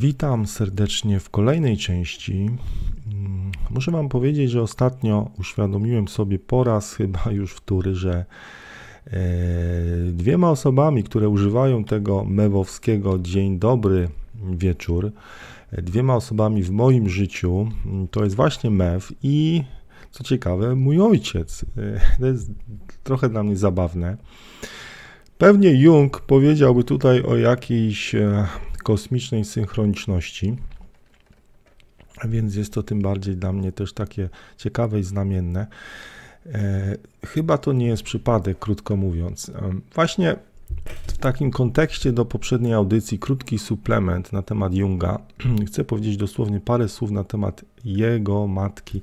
Witam serdecznie w kolejnej części. Mm, muszę Wam powiedzieć, że ostatnio uświadomiłem sobie po raz chyba już wtóry, że e, dwiema osobami, które używają tego mewowskiego dzień dobry wieczór, e, dwiema osobami w moim życiu, mm, to jest właśnie mew i co ciekawe, mój ojciec. E, to jest trochę dla mnie zabawne. Pewnie Jung powiedziałby tutaj o jakiejś kosmicznej synchroniczności. A więc jest to tym bardziej dla mnie też takie ciekawe i znamienne. E, chyba to nie jest przypadek, krótko mówiąc. E, właśnie w takim kontekście do poprzedniej audycji, krótki suplement na temat Junga. Chcę powiedzieć dosłownie parę słów na temat jego matki.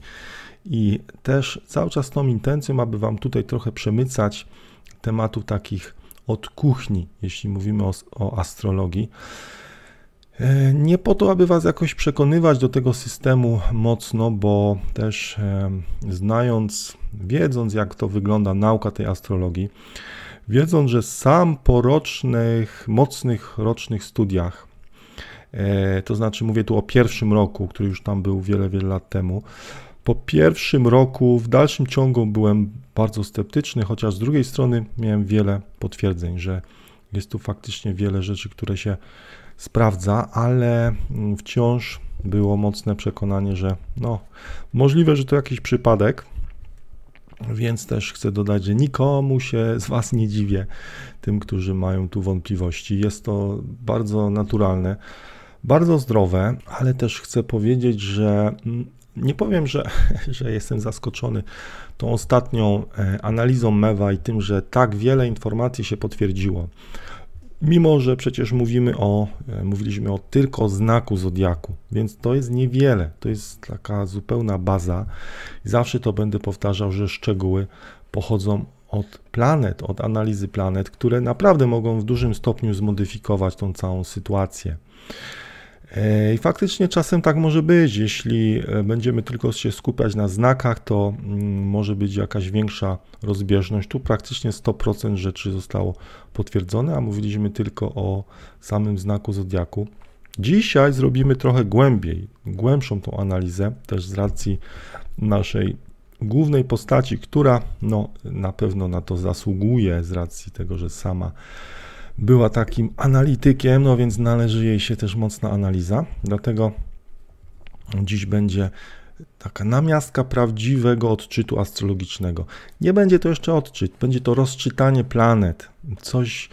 I też cały czas tą intencją, aby Wam tutaj trochę przemycać tematów takich od kuchni, jeśli mówimy o, o astrologii. E, nie po to, aby Was jakoś przekonywać do tego systemu mocno, bo też e, znając, wiedząc jak to wygląda nauka tej astrologii, wiedząc, że sam po rocznych, mocnych rocznych studiach, e, to znaczy mówię tu o pierwszym roku, który już tam był wiele, wiele lat temu, po pierwszym roku w dalszym ciągu byłem bardzo sceptyczny, chociaż z drugiej strony miałem wiele potwierdzeń, że jest tu faktycznie wiele rzeczy, które się sprawdza, ale mm, wciąż było mocne przekonanie, że no, możliwe, że to jakiś przypadek. Więc też chcę dodać, że nikomu się z Was nie dziwię, tym, którzy mają tu wątpliwości. Jest to bardzo naturalne, bardzo zdrowe, ale też chcę powiedzieć, że mm, nie powiem, że, że jestem zaskoczony tą ostatnią e, analizą Mewa i tym, że tak wiele informacji się potwierdziło. Mimo, że przecież mówimy o, e, mówiliśmy o tylko znaku zodiaku, więc to jest niewiele, to jest taka zupełna baza. Zawsze to będę powtarzał, że szczegóły pochodzą od planet, od analizy planet, które naprawdę mogą w dużym stopniu zmodyfikować tą całą sytuację. E, I faktycznie czasem tak może być. Jeśli e, będziemy tylko się skupiać na znakach, to mm, może być jakaś większa rozbieżność. Tu praktycznie 100% rzeczy zostało potwierdzone, a mówiliśmy tylko o samym znaku zodiaku. Dzisiaj zrobimy trochę głębiej, głębszą tą analizę, też z racji naszej głównej postaci, która no, na pewno na to zasługuje, z racji tego, że sama była takim analitykiem, no więc należy jej się też mocna analiza. Dlatego dziś będzie taka namiastka prawdziwego odczytu astrologicznego. Nie będzie to jeszcze odczyt, będzie to rozczytanie planet, coś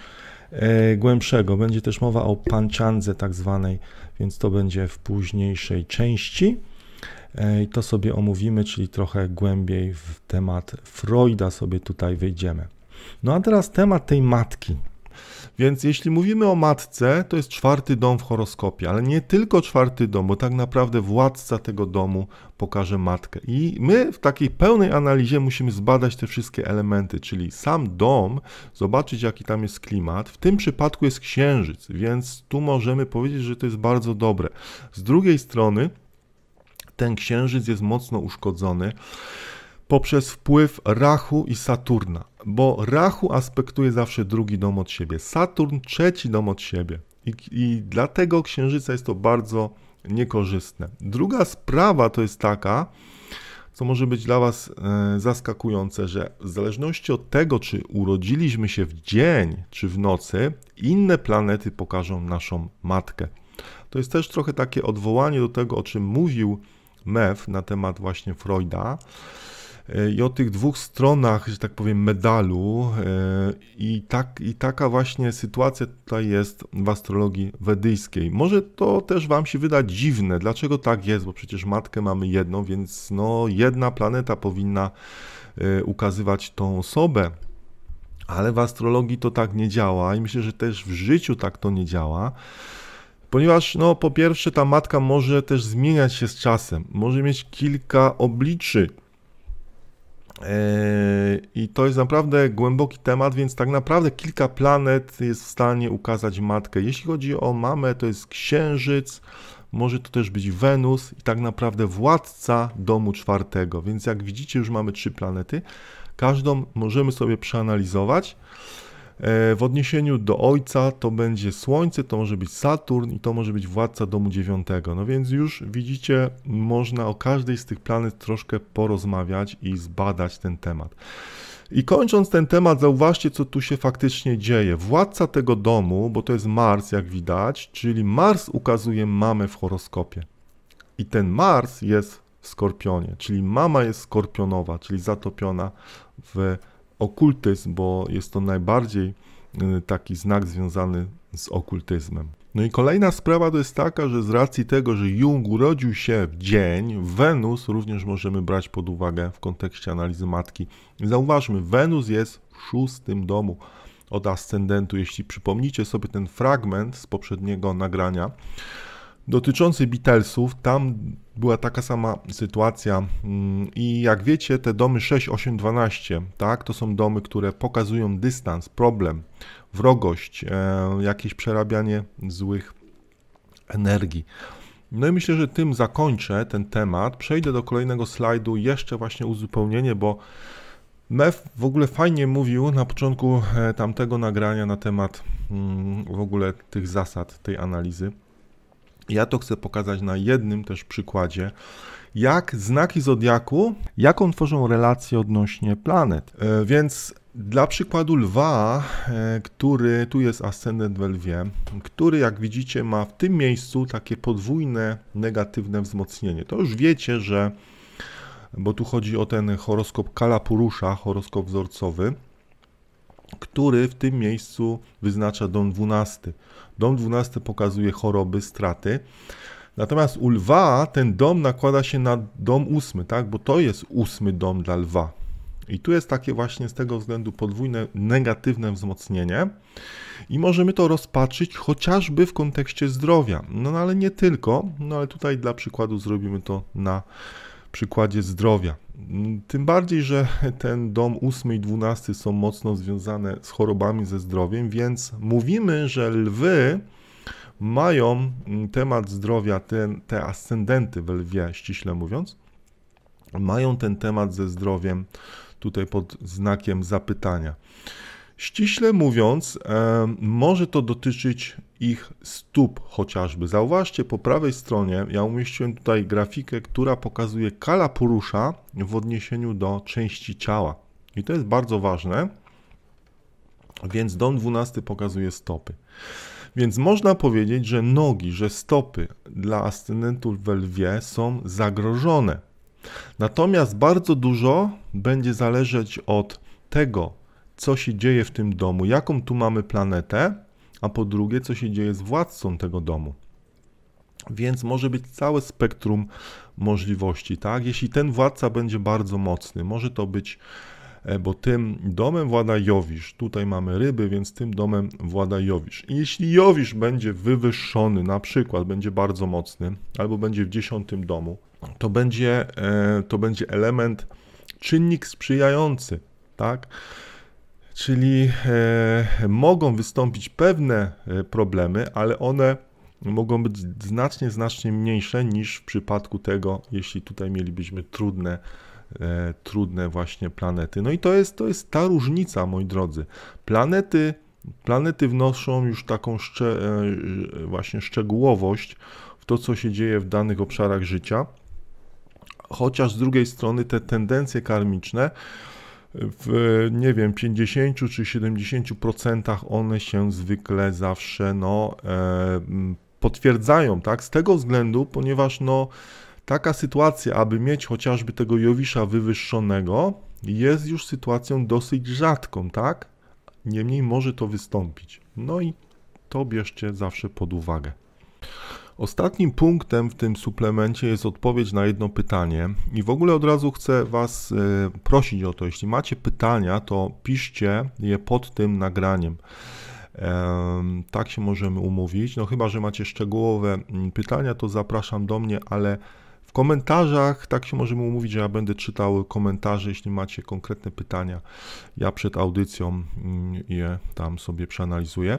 e, głębszego. Będzie też mowa o panczandze tak zwanej, więc to będzie w późniejszej części. E, I to sobie omówimy, czyli trochę głębiej w temat Freuda sobie tutaj wejdziemy. No a teraz temat tej matki. Więc jeśli mówimy o matce, to jest czwarty dom w horoskopie, ale nie tylko czwarty dom, bo tak naprawdę władca tego domu pokaże matkę. I my w takiej pełnej analizie musimy zbadać te wszystkie elementy, czyli sam dom, zobaczyć jaki tam jest klimat. W tym przypadku jest księżyc, więc tu możemy powiedzieć, że to jest bardzo dobre. Z drugiej strony ten księżyc jest mocno uszkodzony poprzez wpływ Rachu i Saturna, bo Rachu aspektuje zawsze drugi dom od siebie, Saturn trzeci dom od siebie. I, i dlatego księżyca jest to bardzo niekorzystne. Druga sprawa to jest taka, co może być dla Was e, zaskakujące, że w zależności od tego, czy urodziliśmy się w dzień, czy w nocy, inne planety pokażą naszą matkę. To jest też trochę takie odwołanie do tego, o czym mówił Mew na temat właśnie Freuda, i o tych dwóch stronach, że tak powiem, medalu. E, I, tak, I taka właśnie sytuacja tutaj jest w astrologii wedyjskiej. Może to też Wam się wyda dziwne, dlaczego tak jest, bo przecież matkę mamy jedną, więc no, jedna planeta powinna e, ukazywać tą osobę. Ale w astrologii to tak nie działa i myślę, że też w życiu tak to nie działa. Ponieważ, no, po pierwsze, ta matka może też zmieniać się z czasem, może mieć kilka obliczy, Yy, I to jest naprawdę głęboki temat, więc tak naprawdę kilka planet jest w stanie ukazać matkę. Jeśli chodzi o mamę, to jest Księżyc, może to też być Wenus i tak naprawdę władca domu czwartego. Więc jak widzicie, już mamy trzy planety. Każdą możemy sobie przeanalizować. E, w odniesieniu do Ojca to będzie Słońce, to może być Saturn i to może być władca domu dziewiątego. No więc już widzicie, można o każdej z tych planet troszkę porozmawiać i zbadać ten temat. I kończąc ten temat, zauważcie, co tu się faktycznie dzieje. Władca tego domu, bo to jest Mars, jak widać, czyli Mars ukazuje mamę w horoskopie. I ten Mars jest w Skorpionie, czyli mama jest skorpionowa, czyli zatopiona w okultyzm, bo jest to najbardziej y, taki znak związany z okultyzmem. No i kolejna sprawa to jest taka, że z racji tego, że Jung urodził się w dzień, Wenus również możemy brać pod uwagę w kontekście analizy matki. Zauważmy, Wenus jest w szóstym domu od ascendentu. Jeśli przypomnicie sobie ten fragment z poprzedniego nagrania, dotyczący Beatlesów, tam była taka sama sytuacja mm, i jak wiecie te domy 6, 8, 12, tak, to są domy, które pokazują dystans, problem, wrogość, e, jakieś przerabianie złych energii. No i myślę, że tym zakończę ten temat. Przejdę do kolejnego slajdu, jeszcze właśnie uzupełnienie, bo Mef w ogóle fajnie mówił na początku e, tamtego nagrania na temat mm, w ogóle tych zasad tej analizy. Ja to chcę pokazać na jednym też przykładzie, jak znaki zodiaku, jaką tworzą relacje odnośnie planet. E, więc dla przykładu lwa, e, który tu jest ascendent w lwie, który jak widzicie ma w tym miejscu takie podwójne negatywne wzmocnienie. To już wiecie, że bo tu chodzi o ten horoskop Kalapurusza, horoskop wzorcowy który w tym miejscu wyznacza dom 12. Dom 12 pokazuje choroby, straty. Natomiast u lwa ten dom nakłada się na dom ósmy, tak? bo to jest ósmy dom dla lwa. I tu jest takie właśnie z tego względu podwójne negatywne wzmocnienie. I możemy to rozpatrzyć chociażby w kontekście zdrowia. No, no ale nie tylko, no ale tutaj dla przykładu zrobimy to na przykładzie zdrowia. Tym bardziej, że ten dom 8 i 12 są mocno związane z chorobami, ze zdrowiem, więc mówimy, że lwy mają mm, temat zdrowia, te, te ascendenty w lwie, ściśle mówiąc, mają ten temat ze zdrowiem tutaj pod znakiem zapytania. Ściśle mówiąc, e, może to dotyczyć ich stóp chociażby. Zauważcie po prawej stronie, ja umieściłem tutaj grafikę, która pokazuje kala porusza w odniesieniu do części ciała. I to jest bardzo ważne. Więc dom 12 pokazuje stopy. Więc można powiedzieć, że nogi, że stopy dla ascendentów we lwie są zagrożone. Natomiast bardzo dużo będzie zależeć od tego, co się dzieje w tym domu, jaką tu mamy planetę, a po drugie, co się dzieje z władcą tego domu. Więc może być całe spektrum możliwości, tak? Jeśli ten władca będzie bardzo mocny, może to być, e, bo tym domem włada Jowisz. Tutaj mamy ryby, więc tym domem włada Jowisz. I jeśli Jowisz będzie wywyższony, na przykład będzie bardzo mocny, albo będzie w dziesiątym domu, to będzie, e, to będzie element, czynnik sprzyjający, tak? Czyli e, mogą wystąpić pewne e, problemy, ale one mogą być znacznie, znacznie mniejsze niż w przypadku tego, jeśli tutaj mielibyśmy trudne, e, trudne właśnie planety. No i to jest, to jest ta różnica, moi drodzy. Planety, planety wnoszą już taką szcze, e, właśnie szczegółowość w to, co się dzieje w danych obszarach życia. Chociaż z drugiej strony te tendencje karmiczne w nie wiem 50 czy 70% one się zwykle zawsze no, e, potwierdzają, tak? Z tego względu, ponieważ no, taka sytuacja, aby mieć chociażby tego Jowisza wywyższonego, jest już sytuacją dosyć rzadką, tak? Niemniej może to wystąpić. No i to bierzcie zawsze pod uwagę. Ostatnim punktem w tym suplemencie jest odpowiedź na jedno pytanie. I w ogóle od razu chcę Was e, prosić o to, jeśli macie pytania, to piszcie je pod tym nagraniem. Tak się możemy umówić. No chyba, że macie szczegółowe mm, pytania, to zapraszam do mnie, ale w komentarzach tak się możemy umówić, że ja będę czytał komentarze, jeśli macie konkretne pytania. Ja przed audycją mm, je tam sobie przeanalizuję.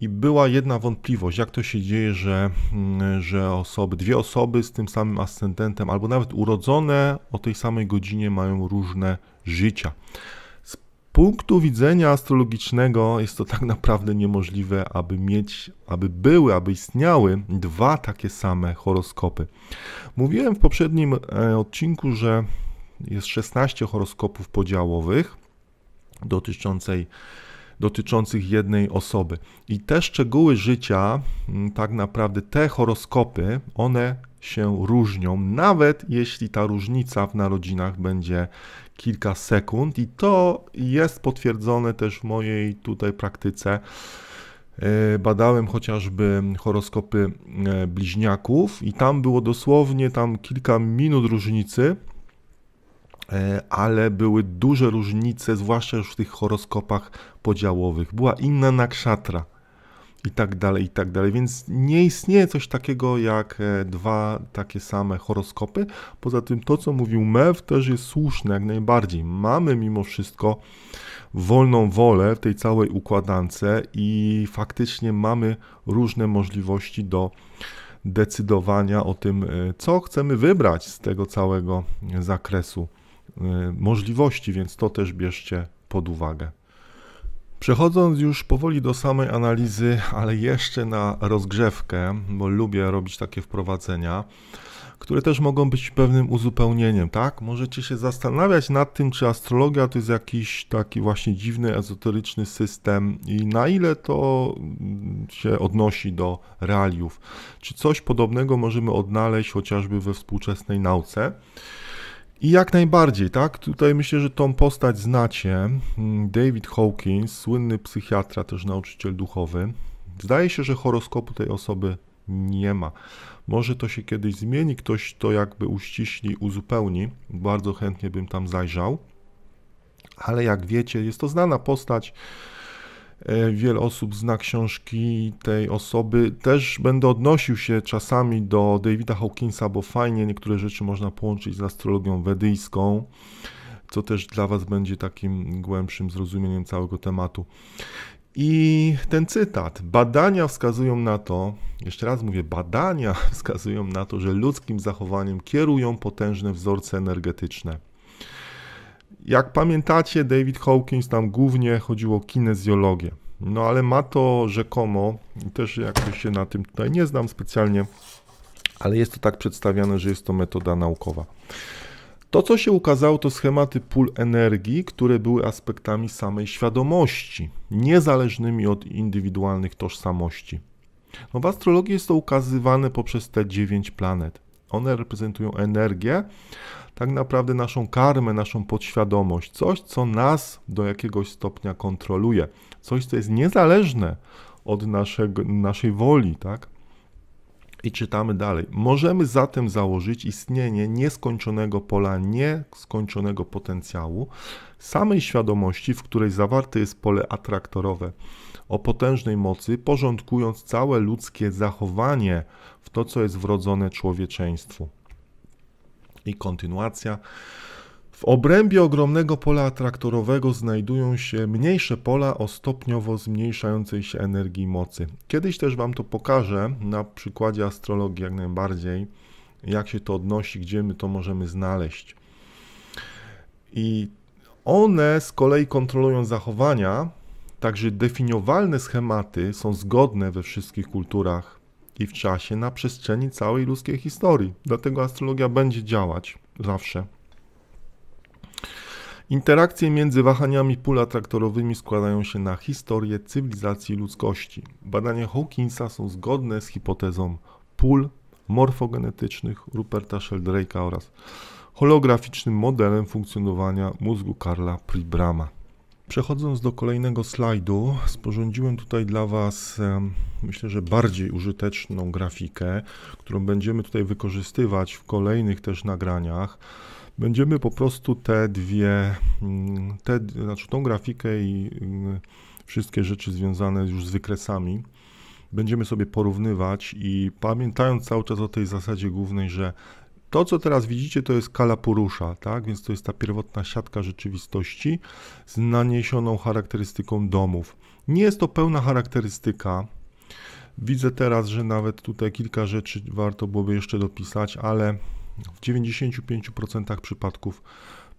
I była jedna wątpliwość, jak to się dzieje, że, mm, że osoby, dwie osoby z tym samym ascendentem, albo nawet urodzone o tej samej godzinie mają różne życia. Z punktu widzenia astrologicznego jest to tak naprawdę niemożliwe, aby mieć, aby były, aby istniały dwa takie same horoskopy. Mówiłem w poprzednim e, odcinku, że jest 16 horoskopów podziałowych dotyczącej dotyczących jednej osoby. I te szczegóły życia, mm, tak naprawdę te horoskopy, one się różnią, nawet jeśli ta różnica w narodzinach będzie kilka sekund, i to jest potwierdzone też w mojej tutaj praktyce. E, badałem chociażby horoskopy e, bliźniaków, i tam było dosłownie tam kilka minut różnicy E, ale były duże różnice, zwłaszcza już w tych horoskopach podziałowych. Była inna nakrzatra i tak dalej, i tak dalej. Więc nie istnieje coś takiego jak e, dwa takie same horoskopy. Poza tym to, co mówił Mew, też jest słuszne jak najbardziej. Mamy mimo wszystko wolną wolę w tej całej układance i faktycznie mamy różne możliwości do decydowania o tym, e, co chcemy wybrać z tego całego zakresu Y, możliwości, więc to też bierzcie pod uwagę. Przechodząc już powoli do samej analizy, ale jeszcze na rozgrzewkę, bo lubię robić takie wprowadzenia, które też mogą być pewnym uzupełnieniem, tak? Możecie się zastanawiać nad tym, czy astrologia to jest jakiś taki właśnie dziwny, ezoteryczny system i na ile to się odnosi do realiów. Czy coś podobnego możemy odnaleźć chociażby we współczesnej nauce? I jak najbardziej, tak? Tutaj myślę, że tą postać znacie. Hmm, David Hawkins, słynny psychiatra, też nauczyciel duchowy. Zdaje się, że horoskopu tej osoby nie ma. Może to się kiedyś zmieni, ktoś to jakby uściśli, uzupełni. Bardzo chętnie bym tam zajrzał. Ale jak wiecie, jest to znana postać E, wiele osób zna książki tej osoby. Też będę odnosił się czasami do Davida Hawkinsa, bo fajnie niektóre rzeczy można połączyć z astrologią wedyjską, co też dla Was będzie takim głębszym zrozumieniem całego tematu. I ten cytat. Badania wskazują na to, jeszcze raz mówię, badania wskazują na to, że ludzkim zachowaniem kierują potężne wzorce energetyczne. Jak pamiętacie, David Hawkins tam głównie chodziło o kinezjologię. No ale ma to rzekomo, też jakoś się na tym tutaj nie znam specjalnie, ale jest to tak przedstawiane, że jest to metoda naukowa. To, co się ukazało, to schematy pól energii, które były aspektami samej świadomości, niezależnymi od indywidualnych tożsamości. No w astrologii jest to ukazywane poprzez te dziewięć planet. One reprezentują energię, tak naprawdę naszą karmę, naszą podświadomość, coś, co nas do jakiegoś stopnia kontroluje, coś, co jest niezależne od naszego, naszej woli, tak? I czytamy dalej. Możemy zatem założyć istnienie nieskończonego pola, nieskończonego potencjału, samej świadomości, w której zawarte jest pole atraktorowe o potężnej mocy, porządkując całe ludzkie zachowanie w to, co jest wrodzone człowieczeństwu. I kontynuacja. W obrębie ogromnego pola atraktorowego znajdują się mniejsze pola o stopniowo zmniejszającej się energii mocy. Kiedyś też Wam to pokażę na przykładzie astrologii jak najbardziej, jak się to odnosi, gdzie my to możemy znaleźć. I one z kolei kontrolują zachowania, Także definiowalne schematy są zgodne we wszystkich kulturach i w czasie na przestrzeni całej ludzkiej historii. Dlatego astrologia będzie działać zawsze. Interakcje między wahaniami pól atraktorowymi składają się na historię cywilizacji ludzkości. Badania Hawkinsa są zgodne z hipotezą pól morfogenetycznych Ruperta Sheldrake'a oraz holograficznym modelem funkcjonowania mózgu Karla Pribrama. Przechodząc do kolejnego slajdu, sporządziłem tutaj dla Was, myślę, że bardziej użyteczną grafikę, którą będziemy tutaj wykorzystywać w kolejnych też nagraniach. Będziemy po prostu te dwie, mm, te, znaczy tą grafikę i mm, wszystkie rzeczy związane już z wykresami, będziemy sobie porównywać i pamiętając cały czas o tej zasadzie głównej, że to, co teraz widzicie, to jest kala porusza, tak? więc to jest ta pierwotna siatka rzeczywistości z naniesioną charakterystyką domów. Nie jest to pełna charakterystyka. Widzę teraz, że nawet tutaj kilka rzeczy warto byłoby jeszcze dopisać, ale w 95% przypadków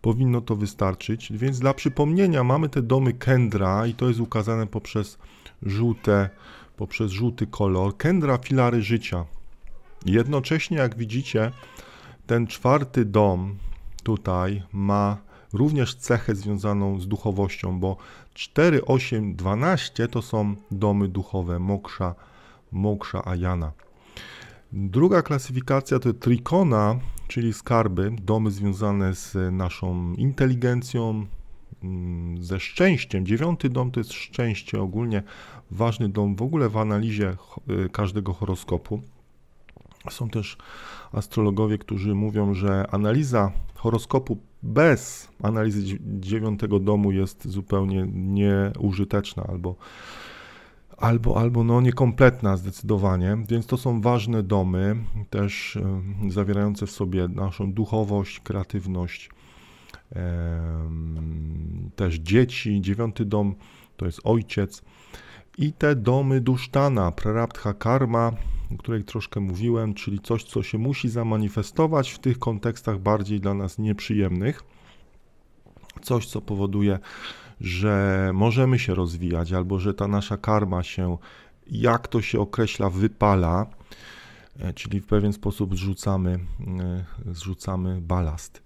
powinno to wystarczyć. Więc dla przypomnienia mamy te domy Kendra i to jest ukazane poprzez żółte, poprzez żółty kolor. Kendra filary życia. Jednocześnie jak widzicie ten czwarty dom tutaj ma również cechę związaną z duchowością, bo 4, 8, 12 to są domy duchowe moksha, moksha ajana. Druga klasyfikacja to trikona, czyli skarby, domy związane z naszą inteligencją, mm, ze szczęściem. Dziewiąty dom to jest szczęście ogólnie, ważny dom w ogóle w analizie e, każdego horoskopu. Są też astrologowie, którzy mówią, że analiza horoskopu bez analizy dziewiątego domu jest zupełnie nieużyteczna albo, albo, albo no niekompletna zdecydowanie. Więc to są ważne domy, też y, zawierające w sobie naszą duchowość, kreatywność, y, też dzieci. Dziewiąty dom to jest ojciec. I te domy dusztana, prarabdha karma, o której troszkę mówiłem, czyli coś, co się musi zamanifestować w tych kontekstach bardziej dla nas nieprzyjemnych. Coś, co powoduje, że możemy się rozwijać, albo że ta nasza karma się, jak to się określa, wypala, e, czyli w pewien sposób zrzucamy, e, zrzucamy balast.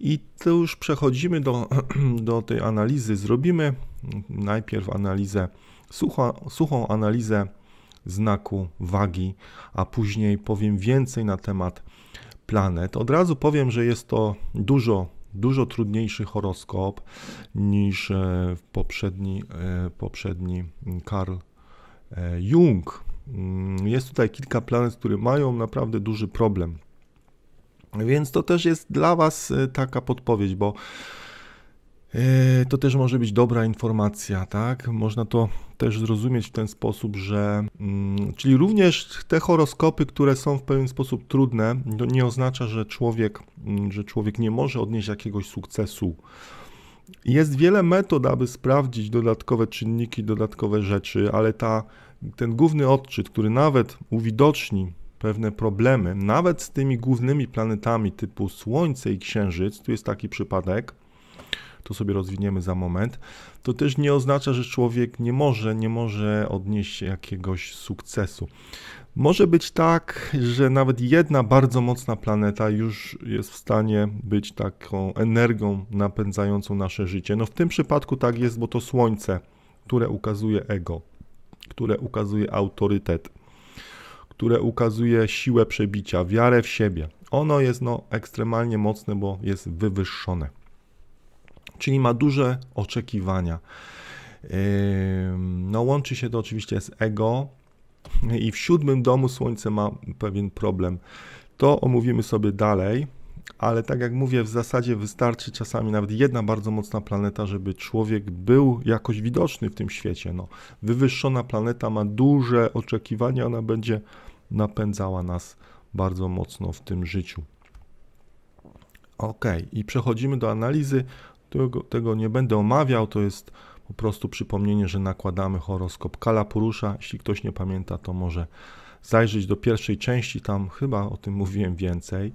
I tu już przechodzimy do, do tej analizy. Zrobimy najpierw analizę sucho, suchą analizę znaku wagi, a później powiem więcej na temat planet. Od razu powiem, że jest to dużo, dużo trudniejszy horoskop niż e, poprzedni, e, poprzedni Karl e, Jung. Mm, jest tutaj kilka planet, które mają naprawdę duży problem. Więc to też jest dla Was taka podpowiedź, bo E, to też może być dobra informacja, tak? Można to też zrozumieć w ten sposób, że. Mm, czyli również te horoskopy, które są w pewien sposób trudne, to nie oznacza, że człowiek, mm, że człowiek nie może odnieść jakiegoś sukcesu. Jest wiele metod, aby sprawdzić dodatkowe czynniki, dodatkowe rzeczy, ale ta, ten główny odczyt, który nawet uwidoczni pewne problemy, nawet z tymi głównymi planetami typu Słońce i Księżyc, tu jest taki przypadek to sobie rozwiniemy za moment, to też nie oznacza, że człowiek nie może, nie może odnieść jakiegoś sukcesu. Może być tak, że nawet jedna bardzo mocna planeta już jest w stanie być taką energią napędzającą nasze życie. No w tym przypadku tak jest, bo to Słońce, które ukazuje ego, które ukazuje autorytet, które ukazuje siłę przebicia, wiarę w siebie. Ono jest no ekstremalnie mocne, bo jest wywyższone czyli ma duże oczekiwania. No, łączy się to oczywiście z ego, i w siódmym domu Słońce ma pewien problem. To omówimy sobie dalej, ale tak jak mówię, w zasadzie wystarczy czasami nawet jedna bardzo mocna planeta, żeby człowiek był jakoś widoczny w tym świecie. No, wywyższona planeta ma duże oczekiwania, ona będzie napędzała nas bardzo mocno w tym życiu. Ok, i przechodzimy do analizy tego, tego nie będę omawiał, to jest po prostu przypomnienie, że nakładamy horoskop Kala Purusza. Jeśli ktoś nie pamięta, to może zajrzeć do pierwszej części, tam chyba o tym mówiłem więcej.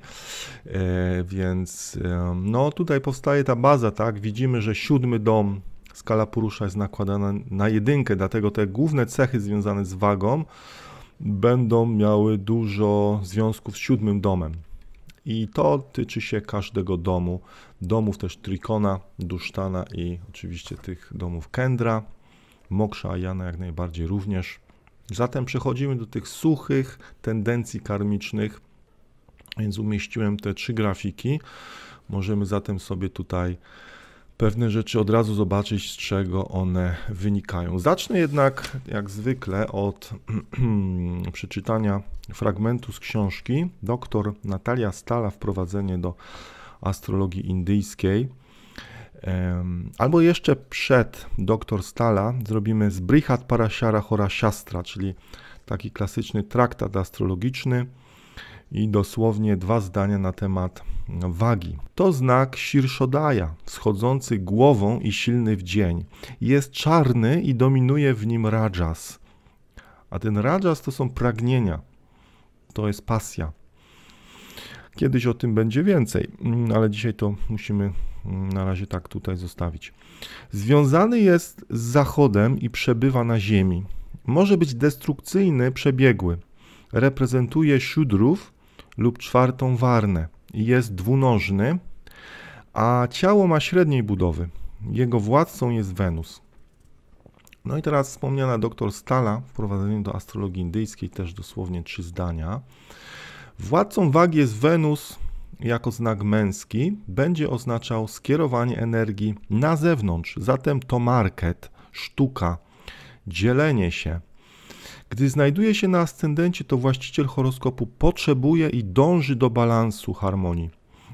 E, więc e, no tutaj powstaje ta baza, tak? Widzimy, że siódmy dom skala Purusza jest nakładana na jedynkę, dlatego te główne cechy związane z wagą będą miały dużo związków z siódmym domem. I to tyczy się każdego domu domów też Trikona, Dusztana i oczywiście tych domów Kendra, Moksha Jana jak najbardziej również. Zatem przechodzimy do tych suchych tendencji karmicznych, więc umieściłem te trzy grafiki. Możemy zatem sobie tutaj pewne rzeczy od razu zobaczyć, z czego one wynikają. Zacznę jednak, jak zwykle, od przeczytania fragmentu z książki dr Natalia Stala Wprowadzenie do astrologii indyjskiej. Albo jeszcze przed doktor Stala zrobimy z Brihat Parashara Chora Siastra, czyli taki klasyczny traktat astrologiczny i dosłownie dwa zdania na temat wagi. To znak Shirshodaja, wschodzący głową i silny w dzień. Jest czarny i dominuje w nim Rajas. A ten Rajas to są pragnienia, to jest pasja. Kiedyś o tym będzie więcej, mm, ale dzisiaj to musimy mm, na razie tak tutaj zostawić. Związany jest z Zachodem i przebywa na Ziemi. Może być destrukcyjny, przebiegły. Reprezentuje siódrów lub czwartą warnę. Jest dwunożny, a ciało ma średniej budowy. Jego władcą jest Wenus. No i teraz wspomniana doktor Stala w prowadzeniu do astrologii indyjskiej, też dosłownie trzy zdania. Władcą wagi jest Wenus jako znak męski. Będzie oznaczał skierowanie energii na zewnątrz. Zatem to market, sztuka, dzielenie się. Gdy znajduje się na ascendencie, to właściciel horoskopu potrzebuje i dąży do balansu harmonii.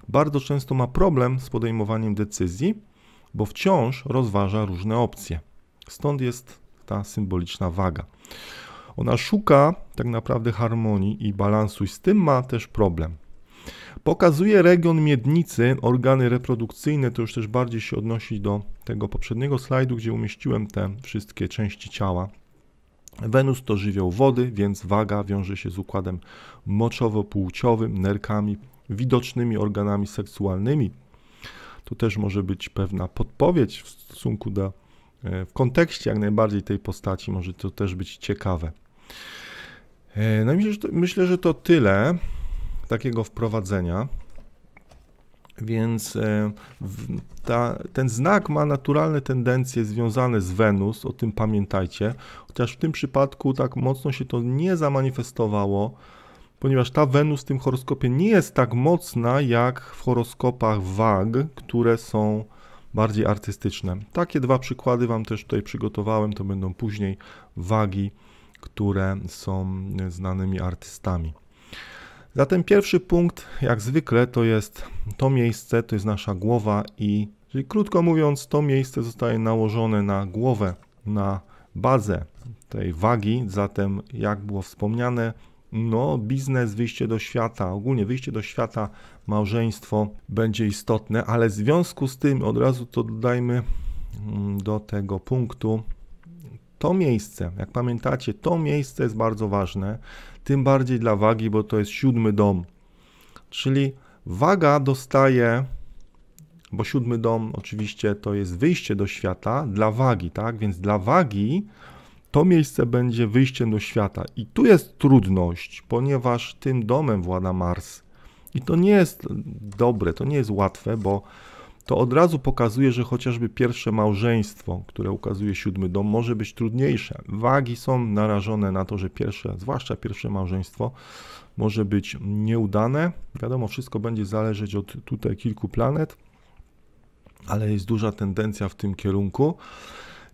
Bardzo często ma problem z podejmowaniem decyzji, bo wciąż rozważa różne opcje. Stąd jest ta symboliczna waga. Ona szuka tak naprawdę harmonii i balansu i z tym ma też problem. Pokazuje region miednicy, organy reprodukcyjne, to już też bardziej się odnosi do tego poprzedniego slajdu, gdzie umieściłem te wszystkie części ciała. Wenus to żywioł wody, więc waga wiąże się z układem moczowo-płciowym, nerkami, widocznymi organami seksualnymi. To też może być pewna podpowiedź w stosunku do, e, w kontekście jak najbardziej tej postaci, może to też być ciekawe. E, no i myślę, że to tyle takiego wprowadzenia. Więc e, ta, ten znak ma naturalne tendencje związane z Wenus, o tym pamiętajcie, chociaż w tym przypadku tak mocno się to nie zamanifestowało, ponieważ ta Wenus w tym horoskopie nie jest tak mocna jak w horoskopach wag, które są bardziej artystyczne. Takie dwa przykłady Wam też tutaj przygotowałem, to będą później wagi które są znanymi artystami. Zatem pierwszy punkt, jak zwykle, to jest to miejsce, to jest nasza głowa i, czyli krótko mówiąc, to miejsce zostaje nałożone na głowę, na bazę tej wagi, zatem jak było wspomniane, no biznes, wyjście do świata, ogólnie wyjście do świata, małżeństwo będzie istotne, ale w związku z tym od razu to dodajmy mm, do tego punktu to miejsce, jak pamiętacie, to miejsce jest bardzo ważne, tym bardziej dla wagi, bo to jest siódmy dom. Czyli waga dostaje, bo siódmy dom oczywiście to jest wyjście do świata dla wagi, tak? Więc dla wagi to miejsce będzie wyjściem do świata. I tu jest trudność, ponieważ tym domem włada Mars. I to nie jest dobre, to nie jest łatwe, bo to od razu pokazuje, że chociażby pierwsze małżeństwo, które ukazuje siódmy dom, może być trudniejsze. Wagi są narażone na to, że pierwsze, zwłaszcza pierwsze małżeństwo, może być nieudane. Wiadomo, wszystko będzie zależeć od tutaj kilku planet, ale jest duża tendencja w tym kierunku.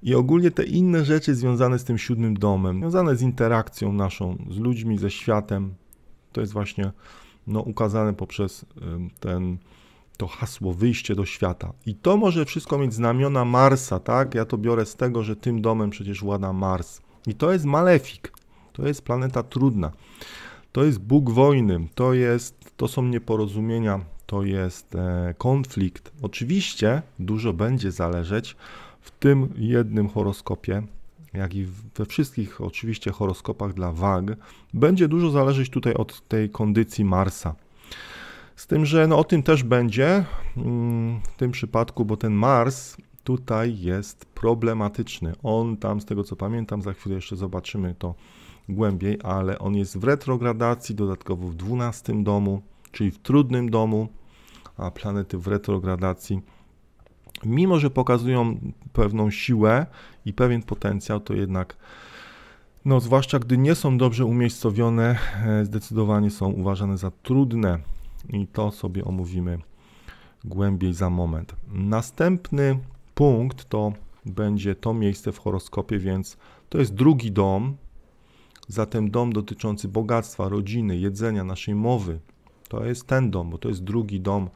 I ogólnie te inne rzeczy związane z tym siódmym domem, związane z interakcją naszą z ludźmi, ze światem, to jest właśnie no, ukazane poprzez y, ten to hasło wyjście do świata. I to może wszystko mieć znamiona Marsa, tak? Ja to biorę z tego, że tym domem przecież włada Mars. I to jest Malefik. To jest planeta trudna. To jest Bóg wojny. To, jest, to są nieporozumienia. To jest e, konflikt. Oczywiście dużo będzie zależeć w tym jednym horoskopie, jak i we wszystkich oczywiście horoskopach dla wag, będzie dużo zależeć tutaj od tej kondycji Marsa. Z tym, że no, o tym też będzie mm, w tym przypadku, bo ten Mars tutaj jest problematyczny. On tam, z tego co pamiętam, za chwilę jeszcze zobaczymy to głębiej, ale on jest w retrogradacji, dodatkowo w 12 domu, czyli w trudnym domu, a planety w retrogradacji. Mimo, że pokazują pewną siłę i pewien potencjał, to jednak, no zwłaszcza gdy nie są dobrze umiejscowione, e, zdecydowanie są uważane za trudne i to sobie omówimy głębiej za moment. Następny punkt to będzie to miejsce w horoskopie, więc to jest drugi dom. Zatem dom dotyczący bogactwa, rodziny, jedzenia, naszej mowy. To jest ten dom, bo to jest drugi dom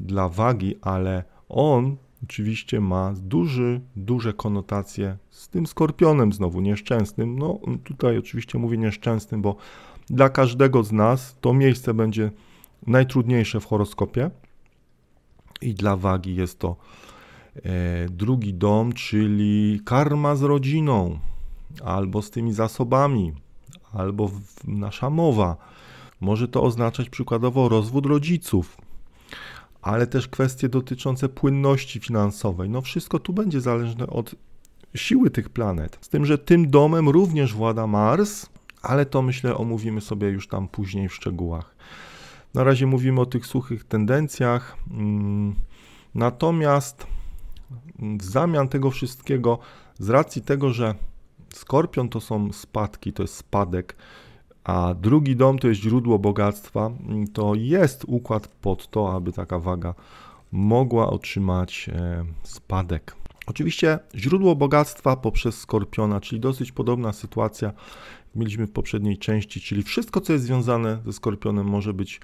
dla wagi, ale on oczywiście ma duży, duże konotacje z tym skorpionem znowu nieszczęsnym. No tutaj oczywiście mówię nieszczęsnym, bo dla każdego z nas to miejsce będzie najtrudniejsze w horoskopie i dla wagi jest to e, drugi dom, czyli karma z rodziną, albo z tymi zasobami, albo nasza mowa. Może to oznaczać przykładowo rozwód rodziców, ale też kwestie dotyczące płynności finansowej. No wszystko tu będzie zależne od siły tych planet. Z tym, że tym domem również włada Mars, ale to myślę omówimy sobie już tam później w szczegółach. Na razie mówimy o tych suchych tendencjach. Mm, natomiast w zamian tego wszystkiego, z racji tego, że skorpion to są spadki, to jest spadek, a drugi dom to jest źródło bogactwa, to jest układ pod to, aby taka waga mogła otrzymać e, spadek. Oczywiście źródło bogactwa poprzez skorpiona, czyli dosyć podobna sytuacja mieliśmy w poprzedniej części, czyli wszystko, co jest związane ze skorpionem, może być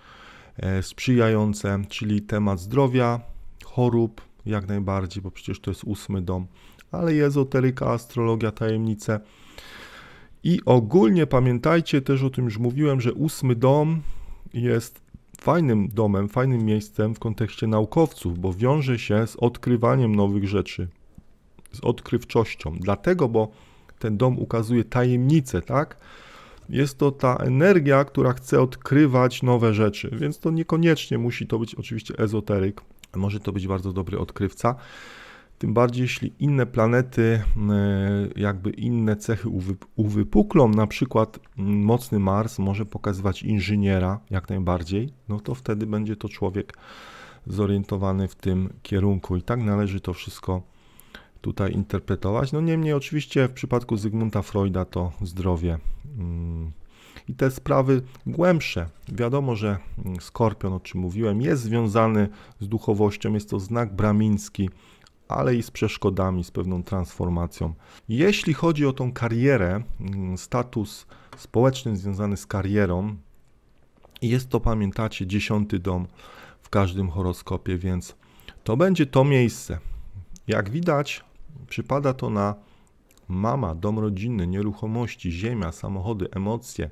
E, sprzyjające, czyli temat zdrowia, chorób, jak najbardziej, bo przecież to jest ósmy dom, ale i ezoteryka, astrologia, tajemnice. I ogólnie pamiętajcie też o tym, już mówiłem, że ósmy dom jest fajnym domem, fajnym miejscem w kontekście naukowców, bo wiąże się z odkrywaniem nowych rzeczy, z odkrywczością. Dlatego, bo ten dom ukazuje tajemnice, tak? Jest to ta energia, która chce odkrywać nowe rzeczy, więc to niekoniecznie musi to być oczywiście ezoteryk. Może to być bardzo dobry odkrywca. Tym bardziej, jeśli inne planety, e, jakby inne cechy uwypuklą, na przykład mocny Mars może pokazywać inżyniera jak najbardziej, no to wtedy będzie to człowiek zorientowany w tym kierunku i tak należy to wszystko tutaj interpretować. No niemniej oczywiście w przypadku Zygmunta Freuda to zdrowie mm, i te sprawy głębsze. Wiadomo, że mm, skorpion, o czym mówiłem, jest związany z duchowością, jest to znak bramiński, ale i z przeszkodami, z pewną transformacją. Jeśli chodzi o tą karierę, mm, status społeczny związany z karierą, jest to, pamiętacie, dziesiąty dom w każdym horoskopie, więc to będzie to miejsce. Jak widać, Przypada to na mama, dom rodzinny, nieruchomości, ziemia, samochody, emocje.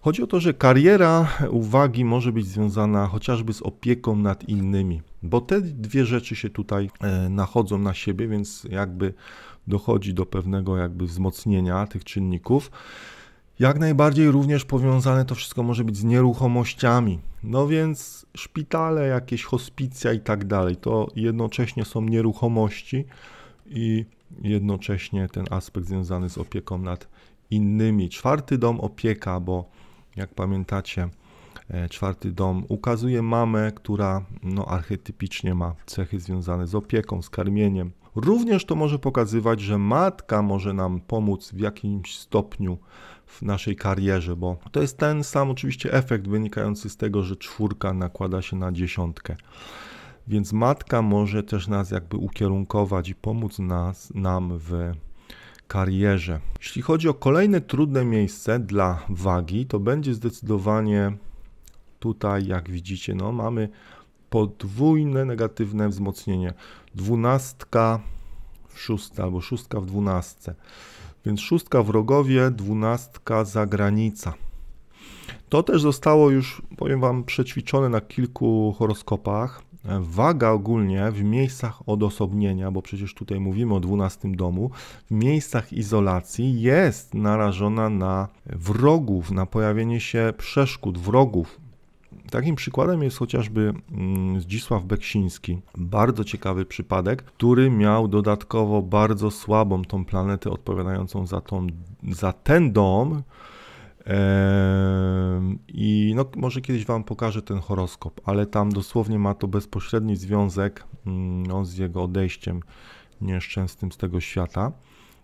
Chodzi o to, że kariera uwagi może być związana chociażby z opieką nad innymi, bo te dwie rzeczy się tutaj e, nachodzą na siebie, więc jakby dochodzi do pewnego jakby wzmocnienia tych czynników. Jak najbardziej również powiązane to wszystko może być z nieruchomościami. No więc szpitale, jakieś hospicja i tak dalej, to jednocześnie są nieruchomości i jednocześnie ten aspekt związany z opieką nad innymi. Czwarty dom opieka, bo jak pamiętacie, e, czwarty dom ukazuje mamę, która no, archetypicznie ma cechy związane z opieką, z karmieniem. Również to może pokazywać, że matka może nam pomóc w jakimś stopniu w naszej karierze, bo to jest ten sam oczywiście efekt wynikający z tego, że czwórka nakłada się na dziesiątkę. Więc matka może też nas jakby ukierunkować i pomóc nas, nam w karierze. Jeśli chodzi o kolejne trudne miejsce dla wagi, to będzie zdecydowanie tutaj, jak widzicie, no, mamy podwójne negatywne wzmocnienie. Dwunastka w szóstce albo szóstka w dwunastce. Więc szóstka wrogowie, dwunastka zagranica. To też zostało już, powiem Wam, przećwiczone na kilku horoskopach waga ogólnie w miejscach odosobnienia, bo przecież tutaj mówimy o 12 domu, w miejscach izolacji jest narażona na wrogów, na pojawienie się przeszkód, wrogów. Takim przykładem jest chociażby mm, Zdzisław Beksiński. Bardzo ciekawy przypadek, który miał dodatkowo bardzo słabą tą planetę odpowiadającą za, tą, za ten dom, i no, może kiedyś Wam pokażę ten horoskop, ale tam dosłownie ma to bezpośredni związek no, z jego odejściem nieszczęsnym z tego świata.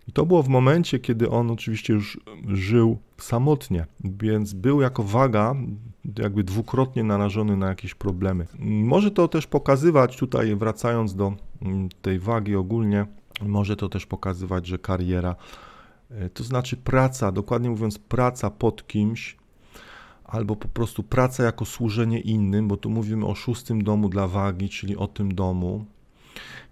I to było w momencie, kiedy on oczywiście już żył samotnie, więc był jako waga, jakby dwukrotnie narażony na jakieś problemy. Może to też pokazywać, tutaj wracając do mm, tej wagi ogólnie, może to też pokazywać, że kariera E, to znaczy praca, dokładnie mówiąc, praca pod kimś, albo po prostu praca jako służenie innym, bo tu mówimy o szóstym domu dla wagi, czyli o tym domu,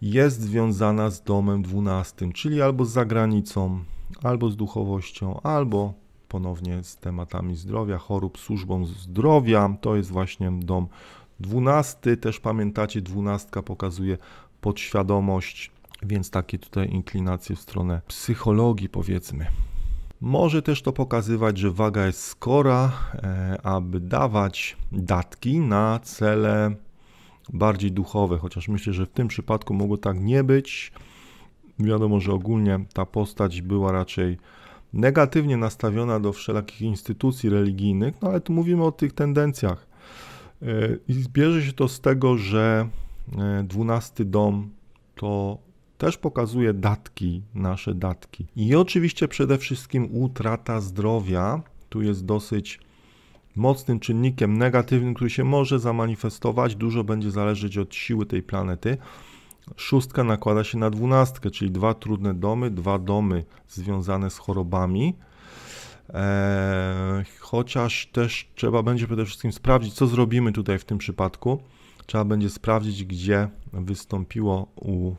jest związana z domem dwunastym, czyli albo z zagranicą, albo z duchowością, albo ponownie z tematami zdrowia, chorób, służbą zdrowia. To jest właśnie dom dwunasty. Też pamiętacie, dwunastka pokazuje podświadomość więc takie tutaj inklinacje w stronę psychologii, powiedzmy. Może też to pokazywać, że waga jest skora, e, aby dawać datki na cele bardziej duchowe, chociaż myślę, że w tym przypadku mogło tak nie być. Wiadomo, że ogólnie ta postać była raczej negatywnie nastawiona do wszelakich instytucji religijnych, no ale tu mówimy o tych tendencjach. E, I zbierze się to z tego, że e, dwunasty dom to też pokazuje datki, nasze datki. I oczywiście przede wszystkim utrata zdrowia. Tu jest dosyć mocnym czynnikiem negatywnym, który się może zamanifestować. Dużo będzie zależeć od siły tej planety. Szóstka nakłada się na dwunastkę, czyli dwa trudne domy, dwa domy związane z chorobami. Eee, chociaż też trzeba będzie przede wszystkim sprawdzić, co zrobimy tutaj w tym przypadku. Trzeba będzie sprawdzić, gdzie wystąpiło u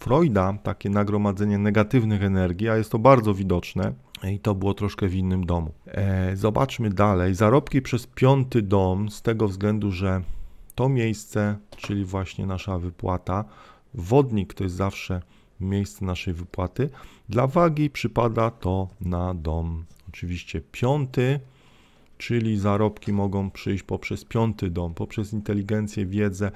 Freuda takie nagromadzenie negatywnych energii, a jest to bardzo widoczne i to było troszkę w innym domu. E, zobaczmy dalej. Zarobki przez piąty dom, z tego względu, że to miejsce, czyli właśnie nasza wypłata, wodnik to jest zawsze miejsce naszej wypłaty. Dla wagi przypada to na dom. Oczywiście piąty, czyli zarobki mogą przyjść poprzez piąty dom, poprzez inteligencję, wiedzę,